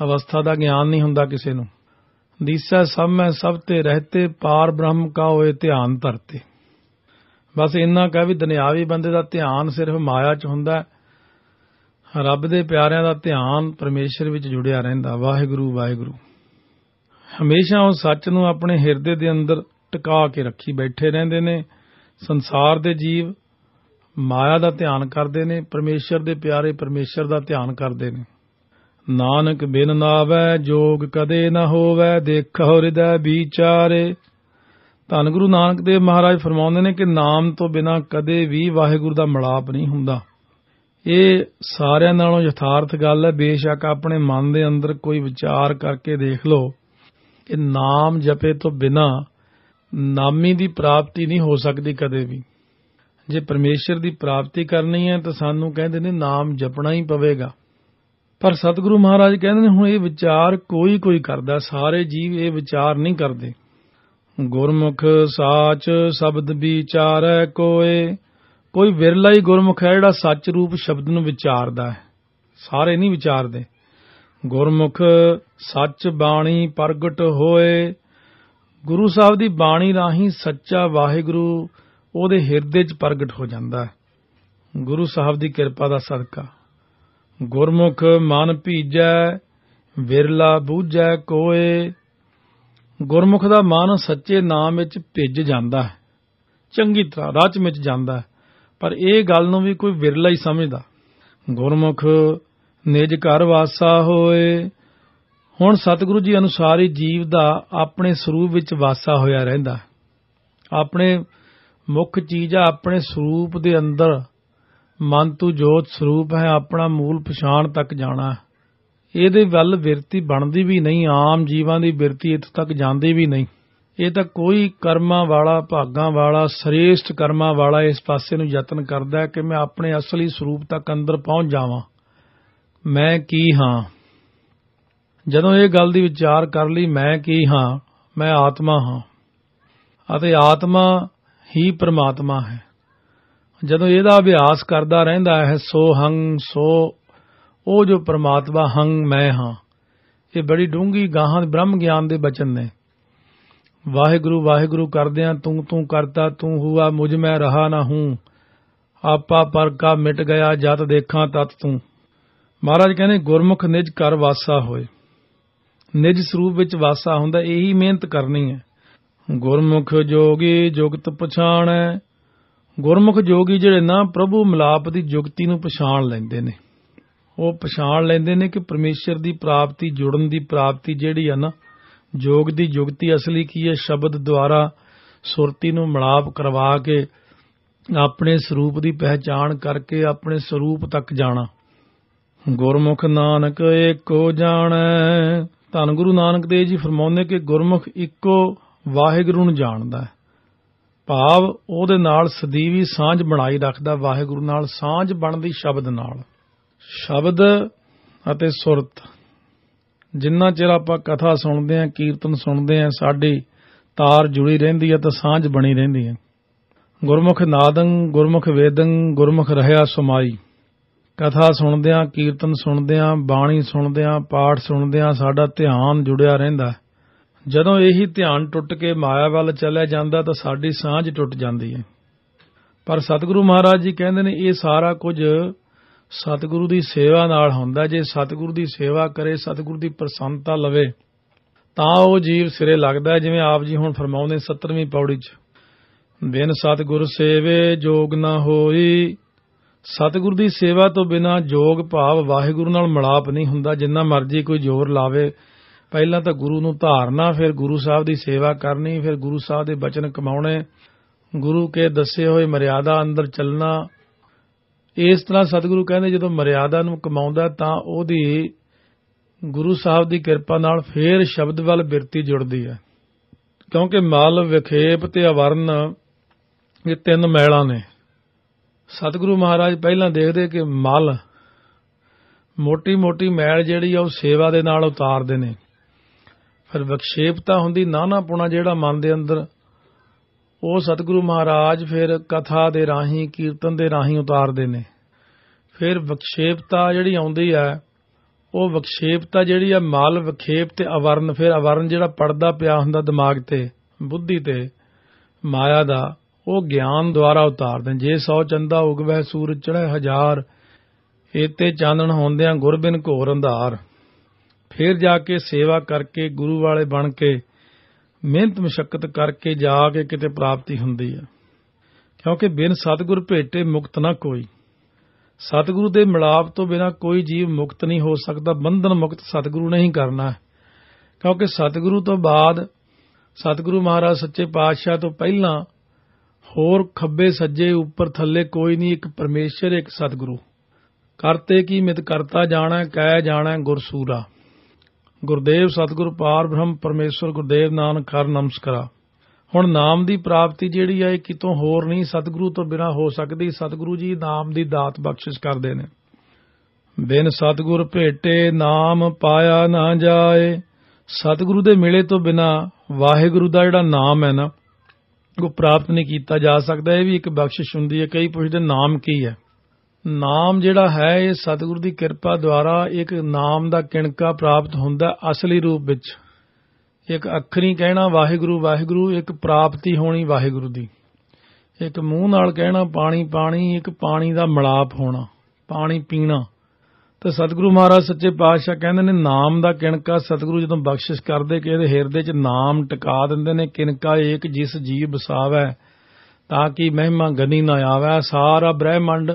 [SPEAKER 1] ਅਵਸਥਾ ਦਾ ਗਿਆਨ ਨਹੀਂ ਹੁੰਦਾ ਕਿਸੇ ਨੂੰ ਦੀਸਾ ਸਭ ਮੈਂ ਸਭ ਤੇ ਰਹਤੇ ਪਾਰ ਬ੍ਰਹਮ ਕਾ ਹੋਏ ਧਿਆਨ ਧਰਤੇ ਬਸ ਇੰਨਾ ਕਹ ਵੀ ਦੁਨਿਆਵੀ ਬੰਦੇ ਦਾ ਧਿਆਨ ਸਿਰਫ ਮਾਇਆ 'ਚ ਹੁੰਦਾ ਰੱਬ ਦੇ ਪਿਆਰਿਆਂ ਦਾ ਧਿਆਨ ਪਰਮੇਸ਼ਰ ਵਿੱਚ ਜੁੜਿਆ ਰਹਿੰਦਾ ਵਾਹਿਗੁਰੂ ਵਾਹਿਗੁਰੂ ਹਮੇਸ਼ਾ ਉਹ ਸੱਚ ਨੂੰ ਆਪਣੇ ਹਿਰਦੇ ਦੇ ਅੰਦਰ ਟਿਕਾ ਕੇ ਰੱਖੀ ਬੈਠੇ ਰਹਿੰਦੇ ਨੇ ਸੰਸਾਰ ਦੇ ਜੀਵ ਮਾਇਆ ਦਾ ਧਿਆਨ ਕਰਦੇ ਨੇ ਪਰਮੇਸ਼ਰ ਦੇ ਪਿਆਰੇ ਪਰਮੇਸ਼ਰ ਦਾ ਧਿਆਨ ਕਰਦੇ ਨੇ ਨਾਨਕ ਬਿਨ ਨਾਵੇ ਜੋਗ ਕਦੇ ਨਾ ਹੋਵੇ ਦੇਖੋ ਹਿਰਦੈ ਵਿਚਾਰੇ ਧੰਨ ਗੁਰੂ ਨਾਨਕ ਦੇਵ ਮਹਾਰਾਜ ਫਰਮਾਉਂਦੇ ਨੇ ਕਿ ਨਾਮ ਤੋਂ ਬਿਨਾ ਕਦੇ ਵੀ ਵਾਹਿਗੁਰੂ ਦਾ ਮਲਾਪ ਨਹੀਂ ਹੁੰਦਾ ਇਹ ਸਾਰਿਆਂ ਨਾਲੋਂ ਯਥਾਰਥ ਗੱਲ ਹੈ ਬੇਸ਼ੱਕ ਆਪਣੇ ਮਨ ਦੇ ਅੰਦਰ ਕੋਈ ਵਿਚਾਰ ਕਰਕੇ ਦੇਖ ਲਓ ਕਿ ਨਾਮ ਜਪੇ ਤੋਂ ਬਿਨਾ ਨਾਮੀ ਦੀ ਪ੍ਰਾਪਤੀ ਨਹੀਂ ਹੋ ਸਕਦੀ ਕਦੇ ਵੀ ਜੇ ਪਰਮੇਸ਼ਰ ਦੀ ਪ੍ਰਾਪਤੀ ਕਰਨੀ ਹੈ ਤਾਂ ਸਾਨੂੰ ਕਹਿੰਦੇ ਨੇ ਨਾਮ ਜਪਣਾ ਹੀ ਪਵੇਗਾ ਪਰ ਸਤਿਗੁਰੂ ਮਹਾਰਾਜ ਕਹਿੰਦੇ ਨੇ ਹੁਣ ਇਹ ਵਿਚਾਰ ਕੋਈ ਕੋਈ ਕਰਦਾ ਸਾਰੇ ਜੀਵ ਇਹ ਵਿਚਾਰ ਨਹੀਂ ਕਰਦੇ ਗੁਰਮੁਖ ਸਾਚ ਸ਼ਬਦ ਵਿਚਾਰੈ ਕੋਏ ਕੋਈ ਵਿਰਲਾ ਹੀ ਗੁਰਮੁਖ ਹੈ ਜਿਹੜਾ ਸੱਚ ਰੂਪ ਸ਼ਬਦ ਨੂੰ ਵਿਚਾਰਦਾ ਹੈ ਸਾਰੇ ਨਹੀਂ ਵਿਚਾਰਦੇ ਗੁਰਮੁਖ ਸੱਚ ਬਾਣੀ ਪ੍ਰਗਟ ਹੋਏ ਗੁਰੂ ਸਾਹਿਬ ਦੀ ਬਾਣੀ ਰਾਹੀਂ ਸੱਚਾ ਵਾਹਿਗੁਰੂ ਉਹਦੇ ਹਿਰਦੇ 'ਚ ਪ੍ਰਗਟ ਹੋ ਜਾਂਦਾ ਹੈ ਗੁਰੂ ਸਾਹਿਬ ਦੀ ਕਿਰਪਾ ਦਾ ਸਦਕਾ ਗੁਰਮੁਖ ਮਨ ਭੀਜੈ ਵਿਰਲਾ ਬੂਝੈ ਕੋਏ ਗੁਰਮੁਖ ਦਾ ਮਨ ਸੱਚੇ ਨਾਮ ਵਿੱਚ ਭਿੱਜ ਜਾਂਦਾ ਹੈ ਚੰਗੀ ਤਰ੍ਹਾਂ ਰਾਹ ਵਿੱਚ ਜਾਂਦਾ ਹੈ ਪਰ ਇਹ ਗੱਲ ਨੂੰ ਵੀ ਕੋਈ ਵਿਰਲਾ ਹੀ ਸਮਝਦਾ ਗੁਰਮੁਖ ਨਿਜ ਘਰ ਵਾਸਾ ਹੋਏ ਹੁਣ ਸਤਿਗੁਰੂ ਜੀ ਅਨੁਸਾਰ ਹੀ ਜੀਵ ਦਾ ਆਪਣੇ ਸਰੂਪ ਵਿੱਚ ਵਾਸਾ ਹੋਇਆ ਰਹਿੰਦਾ ਆਪਣੇ ਮੁੱਖ ਚੀਜ਼ ਆ ਆਪਣੇ ਸਰੂਪ ਦੇ ਅੰਦਰ ਮਨ ਤੂੰ ਜੋਤ ਸਰੂਪ ਹੈ ਆਪਣਾ ਮੂਲ ਪਛਾਣ ਤੱਕ ਜਾਣਾ ਇਹਦੇ ਵੱਲ ਬਿਰਤੀ ਬਣਦੀ ਵੀ ਨਹੀਂ ਆਮ ਜੀਵਾਂ ਦੀ ਬਿਰਤੀ ਇੱਥੇ ਤੱਕ ਜਾਂਦੀ ਵੀ ਨਹੀਂ ਇਹ ਤਾਂ ਕੋਈ ਕਰਮਾਂ ਵਾਲਾ ਭਾਗਾਂ ਵਾਲਾ ਸ੍ਰੇਸ਼ਟ ਕਰਮਾਂ ਵਾਲਾ ਇਸ ਪਾਸੇ ਨੂੰ ਯਤਨ ਕਰਦਾ ਕਿ ਮੈਂ ਆਪਣੇ ਅਸਲੀ ਸਰੂਪ ਤੱਕ ਅੰਦਰ ਪਹੁੰਚ ਜਾਵਾਂ ਮੈਂ ਕੀ ਹਾਂ ਜਦੋਂ ਇਹ ਗੱਲ ਦੀ ਵਿਚਾਰ ਕਰ ਲਈ ਮੈਂ ਕੀ ਹਾਂ ਮੈਂ ਆਤਮਾ ਹਾਂ ਅਤੇ ਆਤਮਾ ਹੀ ਪ੍ਰਮਾਤਮਾ ਹੈ ਜਦੋਂ ਇਹਦਾ ਅਭਿਆਸ ਕਰਦਾ ਰਹਿੰਦਾ ਹੈ ਸੋ ਹੰ ਸੋ ਉਹ ਜੋ ਪ੍ਰਮਾਤਮਾ ਹੰ ਮੈਂ ਹਾਂ ਇਹ ਬੜੀ ਡੂੰਗੀ ਗਾਹਾਂ ਬ੍ਰਹਮ ਗਿਆਨ ਦੇ ਬਚਨ ਨੇ ਵਾਹਿਗੁਰੂ ਵਾਹਿਗੁਰੂ ਕਰਦਿਆਂ ਤੂੰ ਤੂੰ ਕਰਤਾ ਤੂੰ ਹੁਆ ਮੁਝ ਮੈਂ ਰਹਾ ਨਾ ਹੂੰ ਆਪਾ ਪਰ ਕਾ ਮਿਟ ਗਿਆ ਜਤ ਦੇਖਾਂ ਤਤ ਤੂੰ ਮਹਾਰਾਜ ਕਹਿੰਦੇ ਗੁਰਮੁਖ ਨਿਜ ਕਰ ਵਾਸਾ ਹੋਏ ਨਿਜ ਸਰੂਪ ਵਿੱਚ ਵਾਸਾ ਹੁੰਦਾ ਇਹੀ ਮਿਹਨਤ ਕਰਨੀ ਹੈ ਗੁਰਮੁਖ ਜੋਗੀ ਜੁਗਤ ਪਛਾਣੈ ਗੁਰਮੁਖ ਜੋਗੀ ਜਿਹੜੇ ਨਾ ਪ੍ਰਭੂ ਮਲਾਪ ਦੀ ਜੁਗਤੀ ਨੂੰ ਪਛਾਣ ਲੈਂਦੇ ਨੇ ਉਹ ਪਛਾਣ ਲੈਂਦੇ ਨੇ ਕਿ ਪਰਮੇਸ਼ਰ ਦੀ ਪ੍ਰਾਪਤੀ ਜੁੜਨ ਦੀ ਪ੍ਰਾਪਤੀ ਜਿਹੜੀ ਆ ਨਾ ਜੋਗ ਦੀ ਜੁਗਤੀ ਅਸਲੀ ਕੀ ਹੈ ਸ਼ਬਦ ਦੁਆਰਾ ਸੁਰਤੀ ਨੂੰ ਮਲਾਪ ਕਰਵਾ ਕੇ ਆਪਣੇ ਸਰੂਪ ਦੀ ਪਹਿਚਾਣ ਕਰਕੇ ਆਪਣੇ ਸਰੂਪ ਤੱਕ ਜਾਣਾ ਗੁਰਮੁਖ ਨਾਨਕ ਏਕੋ ਜਾਣੈ ਧੰਗੁਰੂ ਗੁਰੂ ਨਾਨਕ ਦੇਵ ਜੀ ਫਰਮਾਉਂਦੇ ਕਿ ਗੁਰਮੁਖ ਇੱਕੋ ਵਾਹਿਗੁਰੂ ਨੂੰ ਜਾਣਦਾ ਹੈ ਭਾਵ ਉਹਦੇ ਨਾਲ ਸਦੀਵੀ ਸਾਂਝ ਬਣਾਈ ਰੱਖਦਾ ਵਾਹਿਗੁਰੂ ਨਾਲ ਸਾਂਝ ਬਣਦੀ ਸ਼ਬਦ ਨਾਲ ਸ਼ਬਦ ਅਤੇ ਸੁਰਤ ਜਿੰਨਾ ਚਿਰ ਆਪਾਂ ਕਥਾ ਸੁਣਦੇ ਆਂ ਕੀਰਤਨ ਸੁਣਦੇ ਆਂ ਸਾਡੀ ਤਾਰ ਜੁੜੀ ਰਹਿੰਦੀ ਹੈ ਤਾਂ ਸਾਂਝ ਬਣੀ ਰਹਿੰਦੀ ਹੈ ਗੁਰਮੁਖ ਨਾਦੰ ਗੁਰਮੁਖ ਵੇਦੰ ਗੁਰਮੁਖ ਰਹਾ ਸਮਾਈ ਕਥਾ ਸੁਣਦੇ ਆਂ ਕੀਰਤਨ ਸੁਣਦੇ ਆਂ ਬਾਣੀ ਸੁਣਦੇ ਆਂ ਪਾਠ ਸੁਣਦੇ ਆਂ ਸਾਡਾ ਧਿਆਨ ਜੁੜਿਆ ਰਹਿੰਦਾ ਹੈ ਜਦੋਂ ਇਹੀ ਧਿਆਨ ਟੁੱਟ ਕੇ ਮਾਇਆ ਵੱਲ ਚੱਲਿਆ ਜਾਂਦਾ ਤਾਂ ਸਾਡੀ ਸਾਂਝ ਟੁੱਟ ਜਾਂਦੀ ਹੈ ਪਰ ਸਤਿਗੁਰੂ ਮਹਾਰਾਜ ਜੀ ਕਹਿੰਦੇ ਨੇ ਇਹ ਸਾਰਾ ਕੁਝ ਸਤਿਗੁਰੂ ਦੀ ਸੇਵਾ ਨਾਲ ਹੁੰਦਾ ਜੇ ਸਤਿਗੁਰੂ ਦੀ ਸੇਵਾ ਕਰੇ ਸਤਿਗੁਰੂ ਦੀ ਪ੍ਰਸੰਨਤਾ ਲਵੇ ਤਾਂ ਉਹ ਜੀਵ ਸਿਰੇ ਲੱਗਦਾ ਜਿਵੇਂ ਆਪ ਜੀ ਹੁਣ ਫਰਮਾਉਂਦੇ 70ਵੀਂ ਪੌੜੀ 'ਚ ਬਿਨ ਸਤਿਗੁਰ ਸੇਵੇ ਜੋਗ ਨਾ ਹੋਈ ਸਤਿਗੁਰ ਦੀ ਸੇਵਾ ਤੋਂ ਬਿਨਾ ਜੋਗ ਭਾਵ ਵਾਹਿਗੁਰੂ ਨਾਲ ਮਲਾਪ ਨਹੀਂ ਹੁੰਦਾ ਜਿੰਨਾ ਮਰਜ਼ੀ ਕੋਈ ਜ਼ੋਰ ਲਾਵੇ ਪਹਿਲਾਂ ਤਾਂ ਗੁਰੂ ਨੂੰ ਧਾਰਨਾ ਫਿਰ ਗੁਰੂ ਸਾਹਿਬ ਦੀ ਸੇਵਾ ਕਰਨੀ ਫਿਰ ਗੁਰੂ ਸਾਹਿਬ ਦੇ ਬਚਨ ਕਮਾਉਣੇ ਗੁਰੂ ਕੇ ਦੱਸੇ ਹੋਏ ਮਰਿਆਦਾ ਅੰਦਰ ਚੱਲਣਾ ਇਸ ਤਰ੍ਹਾਂ ਸਤਿਗੁਰੂ ਕਹਿੰਦੇ ਜਦੋਂ ਮਰਿਆਦਾ ਨੂੰ ਕਮਾਉਂਦਾ ਤਾਂ ਉਹਦੀ ਗੁਰੂ ਸਾਹਿਬ ਦੀ ਕਿਰਪਾ ਨਾਲ ਫੇਰ ਸ਼ਬਦ ਵੱਲ ਬਿਰਤੀ ਜੁੜਦੀ ਹੈ ਕਿਉਂਕਿ ਮਾਲ ਵਿਖੇਪ ਤੇ ਅਵਰਨ ਇਹ ਤਿੰਨ ਮੈਲਾਂ ਨੇ ਸਤਿਗੁਰੂ ਮਹਾਰਾਜ ਪਹਿਲਾਂ ਦੇਖਦੇ ਕਿ ਮਲ ਮੋਟੀ-ਮੋਟੀ ਮੈਲ ਜਿਹੜੀ ਆ ਉਹ ਸੇਵਾ ਦੇ ਨਾਲ ਉਤਾਰਦੇ ਨੇ ਫਿਰ ਵਿਖੇਪਤਾ ਹੁੰਦੀ ਨਾ ਪੁਣਾ ਜਿਹੜਾ ਮਨ ਦੇ ਅੰਦਰ ਉਹ ਸਤਿਗੁਰੂ ਮਹਾਰਾਜ ਫਿਰ ਕਥਾ ਦੇ ਰਾਹੀਂ ਕੀਰਤਨ ਦੇ ਰਾਹੀਂ ਉਤਾਰਦੇ ਨੇ ਫਿਰ ਵਿਖੇਪਤਾ ਜਿਹੜੀ ਆਉਂਦੀ ਹੈ ਉਹ ਵਿਖੇਪਤਾ ਜਿਹੜੀ ਹੈ ਮਾਲ ਵਿਖੇਪ ਤੇ ਅਵਰਨ ਫਿਰ ਅਵਰਨ ਜਿਹੜਾ ਪਰਦਾ ਪਿਆ ਹੁੰਦਾ ਦਿਮਾਗ ਤੇ ਬੁੱਧੀ ਤੇ ਮਾਇਆ ਦਾ ਉਹ ਗਿਆਨ ਦੁਆਰਾ ਉਤਾਰਦੇ ਜੇ 100 ਚੰਦਾ ਉਗਵੇ ਸੂਰਜ ਚੜ੍ਹੇ ਹਜ਼ਾਰ ਇਹ ਤੇ ਚਾਨਣ ਹੁੰਦਿਆਂ ਗੁਰਬਿਨ ਘੋਰ ਅੰਧਾਰ ਫਿਰ ਜਾ ਕੇ ਸੇਵਾ ਕਰਕੇ ਗੁਰੂ ਵਾਲੇ ਬਣ ਕੇ ਮਿਹਨਤ ਮੁਸ਼ਕਤ ਕਰਕੇ ਜਾ ਕੇ ਕਿਤੇ ਪ੍ਰਾਪਤੀ ਹੁੰਦੀ ਹੈ ਕਿਉਂਕਿ ਬਿਨ ਸਤਿਗੁਰ ਭੇਟੇ ਮੁਕਤ ਨਾ ਕੋਈ ਸਤਿਗੁਰੂ ਦੇ ਮਿਲਾਪ ਤੋਂ ਬਿਨਾ ਕੋਈ ਜੀਵ ਮੁਕਤ ਨਹੀਂ ਹੋ ਸਕਦਾ ਬੰਧਨ ਮੁਕਤ ਸਤਿਗੁਰੂ ਨੇ ਹੀ ਕਰਨਾ ਕਿਉਂਕਿ ਸਤਿਗੁਰੂ ਤੋਂ ਬਾਅਦ ਸਤਿਗੁਰੂ ਮਹਾਰਾਜ ਸੱਚੇ ਪਾਤਸ਼ਾਹ ਤੋਂ ਪਹਿਲਾਂ ਹੋਰ ਖੱਬੇ ਸੱਜੇ ਉੱਪਰ ਥੱਲੇ ਕੋਈ ਨਹੀਂ ਇੱਕ ਪਰਮੇਸ਼ਰ ਇੱਕ ਸਤਿਗੁਰੂ ਕਰਤੇ ਕੀ ਮਿਤ ਕਰਤਾ ਜਾਣਾ ਕਹਿ ਜਾਣਾ ਗੁਰਸੂਰਾ ਗੁਰਦੇਵ ਸਤਗੁਰ ਪਾਰ ਬ੍ਰਹਮ ਪਰਮੇਸ਼ਰ ਗੁਰਦੇਵ ਨਾਨਕ ਹਰ ਨਮਸਕਾਰਾ ਹੁਣ ਨਾਮ ਦੀ ਪ੍ਰਾਪਤੀ ਜਿਹੜੀ ਹੈ ਇਹ ਕਿਤੋਂ ਹੋਰ ਨਹੀਂ ਸਤਿਗੁਰੂ ਤੋਂ ਬਿਨਾ ਹੋ ਸਕਦੀ ਸਤਿਗੁਰੂ ਜੀ ਨਾਮ ਦੀ ਦਾਤ ਬਖਸ਼ਿਸ਼ ਕਰਦੇ ਨੇ ਬਿਨ ਸਤਿਗੁਰ ਭੇਟੇ ਨਾਮ ਪਾਇਆ ਨਾ ਜਾਏ ਸਤਿਗੁਰੂ ਦੇ ਮਿਲੇ ਤੋਂ ਬਿਨਾ ਵਾਹਿਗੁਰੂ ਦਾ ਜਿਹੜਾ ਨਾਮ ਹੈ ਨਾ ਉਹ ਪ੍ਰਾਪਤ ਨਹੀਂ ਕੀਤਾ ਜਾ ਸਕਦਾ ਇਹ ਵੀ ਇੱਕ ਬਖਸ਼ਿਸ਼ ਹੁੰਦੀ ਹੈ ਕਈ ਪੁੱਛਦੇ ਨਾਮ ਕੀ ਹੈ ਨਾਮ ਜਿਹੜਾ ਹੈ ਇਹ ਸਤਿਗੁਰ ਦੀ ਕਿਰਪਾ ਦੁਆਰਾ ਇੱਕ ਨਾਮ ਦਾ ਕਿਣਕਾ ਪ੍ਰਾਪਤ ਹੁੰਦਾ ਅਸਲੀ ਰੂਪ ਵਿੱਚ ਇੱਕ ਅੱਖਰੀ ਕਹਿਣਾ ਵਾਹਿਗੁਰੂ ਵਾਹਿਗੁਰੂ ਇੱਕ ਪ੍ਰਾਪਤੀ ਹੋਣੀ ਵਾਹਿਗੁਰੂ ਦੀ ਇੱਕ ਮੂੰਹ ਨਾਲ ਕਹਿਣਾ ਪਾਣੀ ਪਾਣੀ ਇੱਕ ਪਾਣੀ ਦਾ ਮਲਾਪ ਹੋਣਾ ਪਾਣੀ ਪੀਣਾ ਤੇ ਸਤਿਗੁਰੂ ਮਹਾਰਾਜ ਸੱਚੇ ਪਾਤਸ਼ਾਹ ਕਹਿੰਦੇ ਨੇ ਨਾਮ ਦਾ ਕਿਣਕਾ ਸਤਿਗੁਰੂ ਜਦੋਂ ਬਖਸ਼ਿਸ਼ ਕਰਦੇ ਕਿ ਇਹਦੇ ਹਿਰਦੇ 'ਚ ਨਾਮ ਟਿਕਾ ਦਿੰਦੇ ਨੇ ਕਿਣਕਾ ਏਕ ਜਿਸ ਜੀਵ ਬਸਾਵੈ ਤਾਂ ਕਿ ਮਹਿਮਾ ਗਨੀ ਨਾ ਆਵੇ ਸਾਰਾ ਬ੍ਰਹਿਮੰਡ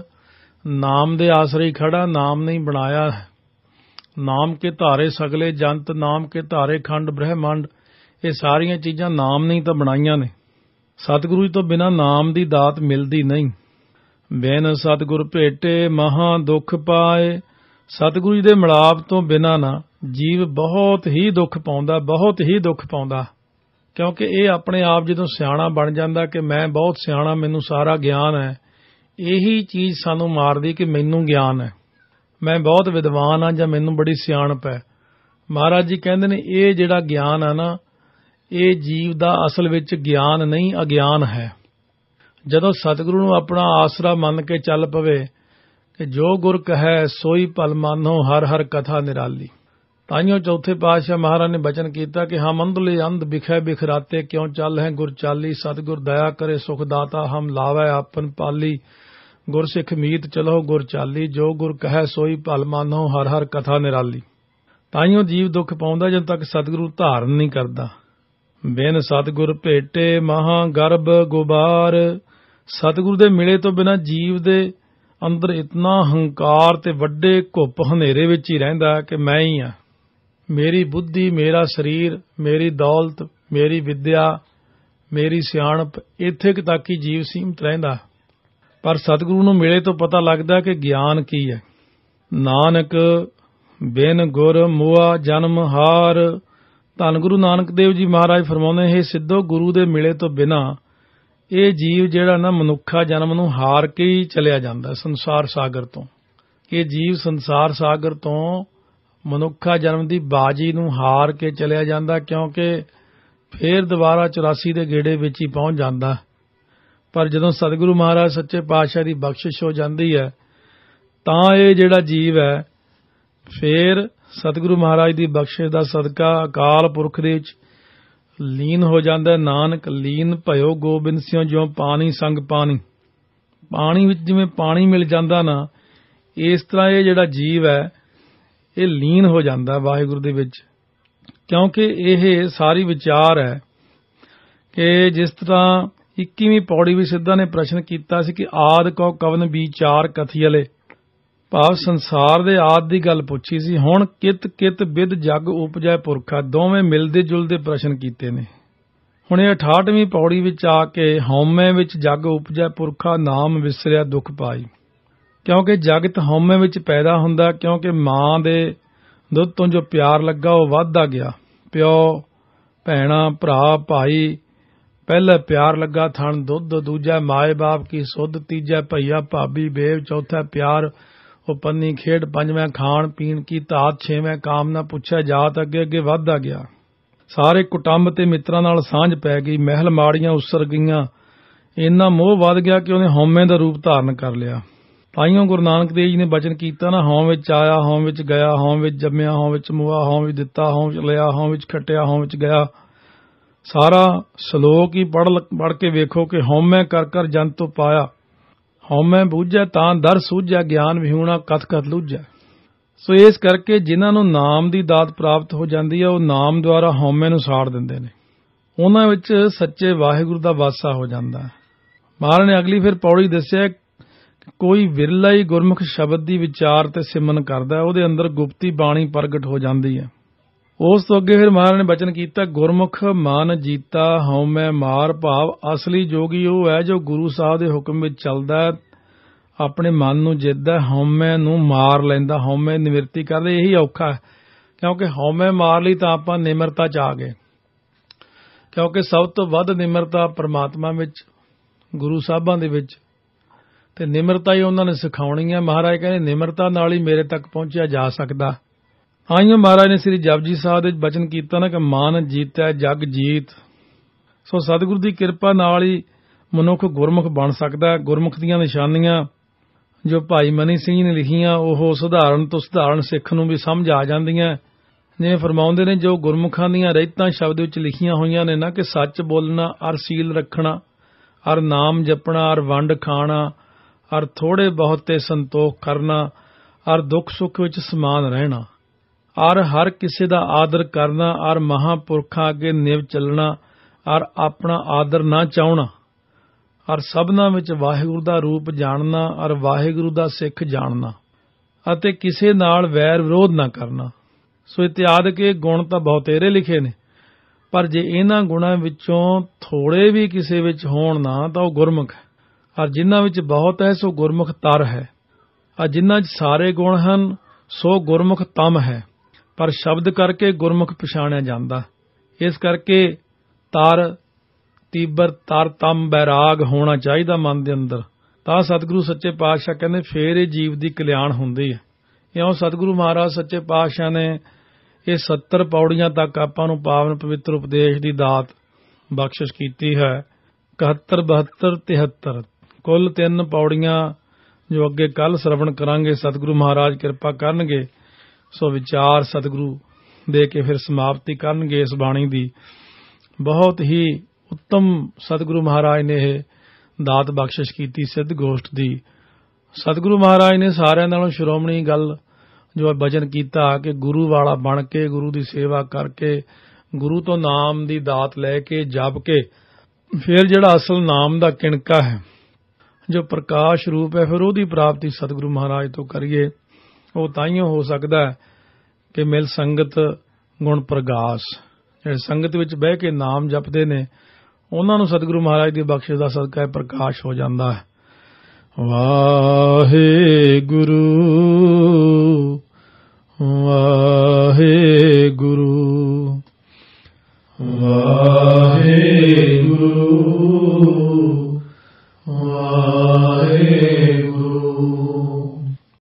[SPEAKER 1] ਨਾਮ ਦੇ ਆਸਰੇ ਖੜਾ ਨਾਮ ਨਹੀਂ ਬਣਾਇਆ ਨਾਮ ਕੇ ਧਾਰੇ ਸਗਲੇ ਜੰਤ ਨਾਮ ਕੇ ਧਾਰੇ ਖੰਡ ਬ੍ਰਹਿਮੰਡ ਇਹ ਸਾਰੀਆਂ ਚੀਜ਼ਾਂ ਨਾਮ ਨਹੀਂ ਤਾਂ ਬਣਾਈਆਂ ਨੇ ਸਤਿਗੁਰੂ ਜੀ ਤੋਂ ਬਿਨਾ ਨਾਮ ਦੀ ਦਾਤ ਮਿਲਦੀ ਨਹੀਂ ਬਿਨ ਸਤਿਗੁਰ ਭੇਟੇ ਮਹਾ ਦੁੱਖ ਪਾਏ ਸਤਿਗੁਰੂ ਜੀ ਦੇ ਮਿਲਾਪ ਤੋਂ ਬਿਨਾ ਨਾ ਜੀਵ ਬਹੁਤ ਹੀ ਦੁੱਖ ਪਾਉਂਦਾ ਬਹੁਤ ਹੀ ਦੁੱਖ ਪਾਉਂਦਾ ਕਿਉਂਕਿ ਇਹ ਆਪਣੇ ਆਪ ਜਦੋਂ ਸਿਆਣਾ ਬਣ ਜਾਂਦਾ ਕਿ ਮੈਂ ਬਹੁਤ ਸਿਆਣਾ ਮੈਨੂੰ ਸਾਰਾ ਗਿਆਨ ਹੈ ਇਹੀ ਚੀਜ਼ ਸਾਨੂੰ ਮਾਰਦੀ ਕਿ ਮੈਨੂੰ ਗਿਆਨ ਹੈ ਮੈਂ ਬਹੁਤ ਵਿਦਵਾਨ ਆ ਜਾਂ ਮੈਨੂੰ ਬੜੀ ਸਿਆਣਪ ਹੈ ਮਹਾਰਾਜ ਜੀ ਕਹਿੰਦੇ ਨੇ ਇਹ ਜਿਹੜਾ ਗਿਆਨ ਆ ਨਾ ਇਹ ਜੀਵ ਦਾ ਅਸਲ ਵਿੱਚ ਗਿਆਨ ਨਹੀਂ ਅਗਿਆਨ ਹੈ ਜਦੋਂ ਸਤਿਗੁਰੂ ਨੂੰ ਆਪਣਾ ਆਸਰਾ ਮੰਨ ਕੇ ਚੱਲ ਪਵੇ ਕਿ ਜੋ ਗੁਰ ਕਹੈ ਸੋਈ ਭਲ ਮੰਨੋ ਹਰ ਹਰ ਕਥਾ ਨਿਰਾਲੀ ਤਾਈਓ ਚੌਥੇ ਪਾਤਸ਼ਾਹ ਮਹਾਰਾਜ ਨੇ ਬਚਨ ਕੀਤਾ ਕਿ ਹਮ ਅੰਧਲੇ ਅੰਧ ਬਿਖੇ ਬਿਖਰਾਤੇ ਕਿਉਂ ਚੱਲ ਹੈ ਗੁਰ ਚਾਲੀ ਸਤਿਗੁਰ ਦਇਆ ਕਰੇ ਸੁਖ ਦਾਤਾ ਹਮ ਲਾਵੇ ਆਪਨ ਪਾਲੀ ਗੁਰ ਸਿੱਖ ਮੀਤ ਚਲੋ ਗੁਰ ਚਾਲੀ ਜੋ ਗੁਰ ਕਹੈ ਸੋਈ ਭਲ ਮਾਨੋ ਹਰ ਹਰ ਕਥਾ ਨਿਰਾਲੀ ਤਾਈਓ ਜੀਵ ਦੁੱਖ ਪਾਉਂਦਾ ਜਦ ਤੱਕ ਸਤਿਗੁਰੂ ਧਾਰਨ ਨਹੀਂ ਕਰਦਾ ਬਿਨ ਸਤਿਗੁਰ ਭੇਟੇ ਮਹਾ ਗਰਭ ਗੁਬਾਰ ਸਤਿਗੁਰੂ ਦੇ ਮਿਲੇ ਤੋਂ ਬਿਨਾ ਜੀਵ ਦੇ ਅੰਦਰ ਇਤਨਾ ਹੰਕਾਰ ਤੇ ਵੱਡੇ ਘੁੱਪ ਹਨੇਰੇ ਵਿੱਚ ਹੀ ਰਹਿੰਦਾ ਕਿ ਮੈਂ ਹੀ ਆ ਮੇਰੀ ਬੁੱਧੀ ਮੇਰਾ ਸਰੀਰ ਮੇਰੀ ਦੌਲਤ ਮੇਰੀ ਵਿਦਿਆ ਮੇਰੀ ਸਿਆਣਪ ਇੱਥੇ ਤੱਕ ਹੀ ਜੀਵ ਸੀਮਤ ਰਹਿੰਦਾ ਪਰ ਸਤਿਗੁਰੂ ਨੂੰ ਮਿਲੇ ਤੋਂ ਪਤਾ ਲੱਗਦਾ ਕਿ ਗਿਆਨ ਕੀ ਹੈ ਨਾਨਕ ਬਿਨ ਗੁਰ ਮੁਆ ਜਨਮ ਹਾਰ ਧੰਨ ਗੁਰੂ ਨਾਨਕ ਦੇਵ ਜੀ ਮਹਾਰਾਜ ਫਰਮਾਉਂਦੇ ਹੈ ਸਿੱਧੋ ਗੁਰੂ ਦੇ ਮਿਲੇ ਤੋਂ ਬਿਨਾ ਇਹ ਜੀਵ ਜਿਹੜਾ ਨਾ ਮਨੁੱਖਾ ਜਨਮ ਨੂੰ ਹਾਰ ਕੇ ਹੀ ਚਲਿਆ ਜਾਂਦਾ ਸੰਸਾਰ ਸਾਗਰ ਤੋਂ ਇਹ ਜੀਵ ਸੰਸਾਰ ਸਾਗਰ ਤੋਂ ਮਨੁੱਖਾ ਜਨਮ ਦੀ ਬਾਜੀ ਨੂੰ ਹਾਰ ਕੇ ਚਲਿਆ ਜਾਂਦਾ ਕਿਉਂਕਿ ਫੇਰ ਦੁਬਾਰਾ 84 ਦੇ ਗੇੜੇ ਵਿੱਚ ਹੀ ਪਹੁੰਚ ਜਾਂਦਾ ਪਰ ਜਦੋਂ ਸਤਿਗੁਰੂ ਮਹਾਰਾਜ ਸੱਚੇ ਪਾਤਸ਼ਾਹ ਦੀ ਬਖਸ਼ਿਸ਼ ਹੋ ਜਾਂਦੀ ਹੈ ਤਾਂ ਇਹ ਜਿਹੜਾ ਜੀਵ ਹੈ ਫੇਰ ਸਤਿਗੁਰੂ ਮਹਾਰਾਜ ਦੀ ਬਖਸ਼ਿਸ਼ ਦਾ ਸਦਕਾ ਅਕਾਲ ਪੁਰਖ ਦੇ ਵਿੱਚ ਲੀਨ ਹੋ ਜਾਂਦਾ ਨਾਨਕ ਲੀਨ ਭਇਓ ਗੋਬਿੰਦ ਸਿੰਘ ਜਿਉ ਪਾਣੀ ਸੰਗ ਪਾਣੀ ਪਾਣੀ ਵਿੱਚ ਜਿਵੇਂ ਪਾਣੀ ਮਿਲ ਜਾਂਦਾ ਨਾ ਇਸ ਤਰ੍ਹਾਂ ਇਹ ਜਿਹੜਾ ਜੀਵ ਹੈ ਇਹ ਲੀਨ ਹੋ ਜਾਂਦਾ ਵਾਹਿਗੁਰੂ ਦੇ ਵਿੱਚ ਕਿਉਂਕਿ ਇਹ ਸਾਰੀ ਵਿਚਾਰ ਹੈ ਕਿ ਜਿਸ ਤਰ੍ਹਾਂ 21ਵੀਂ ਪੌੜੀ ਵਿੱਚ ਸਿੱਧਾ ਨੇ ਪ੍ਰਸ਼ਨ ਕੀਤਾ ਸੀ ਕਿ ਆਦ ਕੋ ਕਵਨ ਵਿਚਾਰ ਕਥਿਅਲੇ ਭਾਵ ਸੰਸਾਰ ਦੇ ਆਦ ਦੀ ਗੱਲ ਪੁੱਛੀ ਸੀ ਹੁਣ ਕਿਤ ਕਿਤ ਵਿਦ ਜਗ ਉਪਜੈ ਪੁਰਖਾ ਦੋਵੇਂ ਮਿਲਦੇ ਜੁਲਦੇ ਪ੍ਰਸ਼ਨ ਕੀਤੇ ਨੇ ਹੁਣ ਇਹ 68ਵੀਂ ਪੌੜੀ ਵਿੱਚ ਆ ਕੇ ਹਉਮੈ ਵਿੱਚ ਜਗ ਉਪਜੈ ਪੁਰਖਾ ਨਾਮ ਵਿਸਰਿਆ ਦੁਖ ਪਾਈ ਕਿਉਂਕਿ ਜਗਤ ਹਉਮੈ ਵਿੱਚ ਪੈਦਾ ਹੁੰਦਾ ਕਿਉਂਕਿ ਮਾਂ ਦੇ ਦੁੱਧ ਤੋਂ ਜੋ ਪਿਆਰ ਲੱਗਾ ਉਹ ਵੱਧਦਾ ਗਿਆ ਪਿਓ ਭੈਣਾ ਭਰਾ ਭਾਈ ਪਹਿਲਾ ਪਿਆਰ ਲੱਗਾ ਥਣ ਦੁੱਧ ਦੂਜਾ ਮਾਏ ਬਾਪ ਕੀ ਸੁੱਧ ਤੀਜਾ ਭਈਆ ਭਾਬੀ ਬੇਵ ਚੌਥਾ ਪਿਆਰ ਉਪੰਨੀ ਖੇਡ ਪੰਜਵਾਂ ਖਾਣ ਪੀਣ ਕੀ ਤਾਤ ਛੇਵੇਂ ਕਾਮਨਾ ਪੁੱਛਿਆ ਜਾਤ ਅੱਗੇ ਅੱਗੇ ਵਧਦਾ ਗਿਆ ਸਾਰੇ ਕੁਟੰਬ ਤੇ ਮਿੱਤਰਾਂ ਨਾਲ ਸਾਂਝ ਪੈ ਗਈ ਮਹਿਲ ਮਾੜੀਆਂ ਉਸਰ ਗਈਆਂ ਇੰਨਾ ਮੋਹ ਵੱਧ ਗਿਆ ਕਿ ਉਹਨੇ ਹਉਮੈ ਦਾ ਰੂਪ ਧਾਰਨ ਕਰ ਲਿਆ ਪਾਈਓ ਗੁਰੂ ਨਾਨਕ ਦੇਵ ਜੀ ਨੇ ਬਚਨ ਕੀਤਾ ਨਾ ਹਉਮੈ ਵਿੱਚ ਆਇਆ ਹਉਮੈ ਵਿੱਚ ਗਿਆ ਹਉਮੈ ਵਿੱਚ ਜੰਮਿਆ ਹਉਮੈ ਵਿੱਚ ਮੂਆ ਹਉਮੈ ਵਿੱਚ ਦਿੱਤਾ ਹਉਮੈ ਵਿੱਚ ਲਿਆ ਹਉਮੈ ਵਿੱਚ ਖਟਿਆ ਹਉਮੈ ਵਿੱਚ ਗਿਆ ਸਾਰਾ ਸ਼ਲੋਕ ਹੀ ਪੜ ਪੜ ਕੇ ਵੇਖੋ ਕਿ ਹਉਮੈ ਕਰ ਕਰ ਜਨ ਤੋਂ ਪਾਇਆ ਹਉਮੈ ਬੂਝੈ ਤਾਂ ਦਰ ਸੂਝੈ ਗਿਆਨ ਵਿਹੂਣਾ ਕਥ ਕਰ ਲੂਝੈ ਸੋ ਇਸ ਕਰਕੇ ਜਿਨ੍ਹਾਂ ਨੂੰ ਨਾਮ ਦੀ ਦਾਤ ਪ੍ਰਾਪਤ ਹੋ ਜਾਂਦੀ ਹੈ ਉਹ ਨਾਮ ਦੁਆਰਾ ਹਉਮੈ ਨੂੰ ਸਾੜ ਦਿੰਦੇ ਨੇ ਉਹਨਾਂ ਵਿੱਚ ਸੱਚੇ ਵਾਹਿਗੁਰੂ ਦਾ ਵਾਸਾ ਹੋ ਜਾਂਦਾ ਮਹਾਰਾਜ ਨੇ ਅਗਲੀ ਫਿਰ ਪੌੜੀ ਦੱਸਿਆ ਕੋਈ ਵਿਰਲਾ ਹੀ ਗੁਰਮੁਖ ਸ਼ਬਦ ਦੀ ਵਿਚਾਰ ਤੇ ਸਿਮਨ ਕਰਦਾ ਉਹਦੇ ਅੰਦਰ ਗੁਪਤੀ ਬਾਣੀ ਪ੍ਰਗਟ ਹੋ ਜਾਂਦੀ ਹੈ ਉਸ ਤੋਂ ਅੱਗੇ ਫਿਰ ਮਹਾਰਾਜ ਨੇ ਬਚਨ ਕੀਤਾ ਗੁਰਮੁਖ ਮਨ ਜੀਤਾ ਹਉ ਮੈਂ ਮਾਰ ਭਾਵ ਅਸਲੀ ਜੋਗੀ ਉਹ ਹੈ ਜੋ ਗੁਰੂ ਸਾਹਿਬ ਦੇ ਹੁਕਮ ਵਿੱਚ ਚੱਲਦਾ ਹੈ ਆਪਣੇ ਮਨ ਨੂੰ ਜਿੱਤਦਾ ਹਉਮੈ ਨੂੰ ਮਾਰ ਲੈਂਦਾ ਹਉਮੈ ਨਿਵਰਤੀ ਕਰਦਾ ਇਹੀ ਔਖਾ ਹੈ ਕਿਉਂਕਿ ਹਉਮੈ ਮਾਰ ਲਈ ਤਾਂ ਆਪਾਂ ਨਿਮਰਤਾ ਚ ਆ ਗਏ ਕਿਉਂਕਿ ਸਭ ਤੋਂ ਵੱਧ ਨਿਮਰਤਾ ਪਰਮਾਤਮਾ ਵਿੱਚ ਗੁਰੂ ਸਾਹਿਬਾਂ ਦੇ ਵਿੱਚ ਤੇ ਨਿਮਰਤਾ ਹੀ ਉਹਨਾਂ ਨੇ ਸਿਖਾਉਣੀ ਹੈ ਮਹਾਰਾਜ ਕਹਿੰਦੇ ਨਿਮਰਤਾ ਨਾਲ ਹੀ ਮੇਰੇ ਤੱਕ ਪਹੁੰਚਿਆ ਜਾ ਸਕਦਾ ਆਈਆਂ ਮਹਾਰਾਜ ਨੇ ਸ੍ਰੀ ਜਪਜੀ ਸਾਹਿਬ ਦੇ ਬਚਨ ਕੀਤਾ ਨਾ ਕਿ ਮਾਨ ਜੀਤੈ ਜਗ ਜੀਤ ਸੋ ਸਤਿਗੁਰੂ ਦੀ ਕਿਰਪਾ ਨਾਲ ਹੀ ਮਨੁੱਖ ਗੁਰਮੁਖ ਬਣ ਸਕਦਾ ਹੈ ਗੁਰਮੁਖ ਦੀਆਂ ਨਿਸ਼ਾਨੀਆਂ ਜੋ ਭਾਈ ਮਨੀ ਸਿੰਘ ਨੇ ਲਿਖੀਆਂ ਉਹ ਸੁਧਾਰਨ ਤੋਂ ਸੁਧਾਰਨ ਸਿੱਖ ਨੂੰ ਵੀ ਸਮਝ ਆ ਜਾਂਦੀਆਂ ਜਿਵੇਂ ਫਰਮਾਉਂਦੇ ਨੇ ਜੋ ਗੁਰਮੁਖਾਂ ਦੀਆਂ ਰਹਿਤਾਂ ਸ਼ਬਦ ਵਿੱਚ ਲਿਖੀਆਂ ਹੋਈਆਂ ਨੇ ਨਾ ਕਿ ਸੱਚ ਬੋਲਣਾ ਅਰ ਸੀਲ ਰੱਖਣਾ ਅਰ ਨਾਮ ਜਪਣਾ ਅਰ ਵੰਡ ਖਾਣਾ ਅਰ ਥੋੜੇ ਬਹੁਤੇ ਸੰਤੋਖ ਕਰਨਾ ਅਰ ਦੁੱਖ ਸੁੱਖ ਵਿੱਚ ਸਮਾਨ ਰਹਿਣਾ ਔਰ ਹਰ ਕਿਸੇ ਦਾ ਆਦਰ ਕਰਨਾ ਔਰ ਮਹਾਪੁਰਖਾਂ ਅੱਗੇ ਨਿਵ ਚੱਲਣਾ ਔਰ ਆਪਣਾ ਆਦਰ ਨਾ ਚਾਹਣਾ ਔਰ ਸਭਨਾ ਵਿੱਚ ਵਾਹਿਗੁਰੂ ਦਾ ਰੂਪ ਜਾਣਨਾ ਔਰ ਵਾਹਿਗੁਰੂ ਦਾ ਸਿੱਖ ਜਾਣਨਾ ਅਤੇ ਕਿਸੇ ਨਾਲ ਵੈਰ ਵਿਰੋਧ ਨਾ ਕਰਨਾ ਸੋ ਇਤਿਆਦ ਕੇ ਗੁਣ ਤਾਂ ਬਹੁਤੇਰੇ ਲਿਖੇ ਨੇ ਪਰ ਜੇ ਇਹਨਾਂ ਗੁਣਾਂ ਵਿੱਚੋਂ ਥੋੜੇ ਵੀ ਕਿਸੇ ਵਿੱਚ ਹੋਣ ਨਾ ਤਾਂ ਉਹ ਗੁਰਮੁਖ ਹੈ ਔਰ ਜਿਨ੍ਹਾਂ ਵਿੱਚ ਬਹੁਤ ਹੈ ਸੋ ਗੁਰਮੁਖ ਤਰ ਹੈ ਔਰ ਜਿਨ੍ਹਾਂ 'ਚ ਸਾਰੇ ਗੁਣ ਹਨ ਸੋ ਗੁਰਮੁਖ ਤਮ ਹੈ ਪਰ ਸ਼ਬਦ ਕਰਕੇ ਗੁਰਮੁਖ ਪਛਾਣਿਆ ਜਾਂਦਾ ਇਸ ਕਰਕੇ ਤਰ ਤੀਬਰ ਤਰਤਮ ਬੈਰਾਗ ਹੋਣਾ ਚਾਹੀਦਾ ਮਨ ਦੇ ਅੰਦਰ ਤਾਂ ਸਤਿਗੁਰੂ ਸੱਚੇ ਪਾਤਸ਼ਾਹ ਕਹਿੰਦੇ ਫੇਰ ਇਹ ਜੀਵ ਦੀ ਕਲਿਆਣ ਹੁੰਦੀ ਹੈ ਇਉਂ ਸਤਿਗੁਰੂ ਮਹਾਰਾਜ ਸੱਚੇ ਪਾਤਸ਼ਾਹ ਨੇ ਇਹ 70 ਪੌੜੀਆਂ ਤੱਕ ਆਪਾਂ ਨੂੰ ਪਾਵਨ ਪਵਿੱਤਰ ਉਪਦੇਸ਼ ਦੀ ਦਾਤ ਬਖਸ਼ਿਸ਼ ਕੀਤੀ ਹੈ 71 72 73 ਕੁੱਲ ਤਿੰਨ ਪੌੜੀਆਂ ਜੋ ਅੱਗੇ ਕੱਲ ਸ਼ਰਵਣ ਕਰਾਂਗੇ ਸਤਿਗੁਰੂ ਮਹਾਰਾਜ ਕਿਰਪਾ ਕਰਨਗੇ ਸੋ ਵਿਚਾਰ ਸਤਿਗੁਰੂ ਦੇ ਕੇ ਫਿਰ ਸਮਾਪਤੀ ਕਰਨਗੇ ਇਸ ਬਾਣੀ ਦੀ ਬਹੁਤ ਹੀ ਉੱਤਮ ਸਤਿਗੁਰੂ ਮਹਾਰਾਜ ਨੇ ਇਹ ਦਾਤ ਬਖਸ਼ਿਸ਼ ਕੀਤੀ ਸਿੱਧ ਗੋਸ਼ਟ ਦੀ ਸਤਿਗੁਰੂ ਮਹਾਰਾਜ ਨੇ ਸਾਰਿਆਂ ਨਾਲੋਂ ਸ਼੍ਰੋਮਣੀ ਗੱਲ ਜੋ ਬਚਨ ਕੀਤਾ ਕਿ ਗੁਰੂ ਵਾਲਾ ਬਣ ਕੇ ਗੁਰੂ ਦੀ ਸੇਵਾ ਕਰਕੇ ਗੁਰੂ ਤੋਂ ਨਾਮ ਦੀ ਦਾਤ ਲੈ ਕੇ ਜਪ ਕੇ ਫਿਰ ਜਿਹੜਾ ਅਸਲ ਨਾਮ ਦਾ ਕਿਣਕਾ ਹੈ ਜੋ ਪ੍ਰਕਾਸ਼ ਰੂਪ ਹੈ ਫਿਰ ਉਹਦੀ ਪ੍ਰਾਪਤੀ ਸਤਿਗੁਰੂ ਮਹਾਰਾਜ ਤੋਂ ਕਰੀਏ ਉਹ ਤਾਈਓ ਹੋ ਸਕਦਾ ਹੈ ਕਿ ਮਿਲ ਸੰਗਤ ਗੁਣ ਪ੍ਰਗਾਸ ਜਿਹੜੇ ਸੰਗਤ ਵਿੱਚ ਬਹਿ ਕੇ ਨਾਮ ਜਪਦੇ ਨੇ ਉਹਨਾਂ ਨੂੰ ਸਤਿਗੁਰੂ ਮਹਾਰਾਜ ਦੀ ਬਖਸ਼ਿਸ਼ ਦਾ ਸਦਕਾ ਪ੍ਰਕਾਸ਼ ਹੋ ਜਾਂਦਾ ਹੈ ਵਾਹਿਗੁਰੂ ਵਾਹਿਗੁਰੂ ਵਾਹਿਗੁਰੂ ਵਾਹਿਗੁਰੂ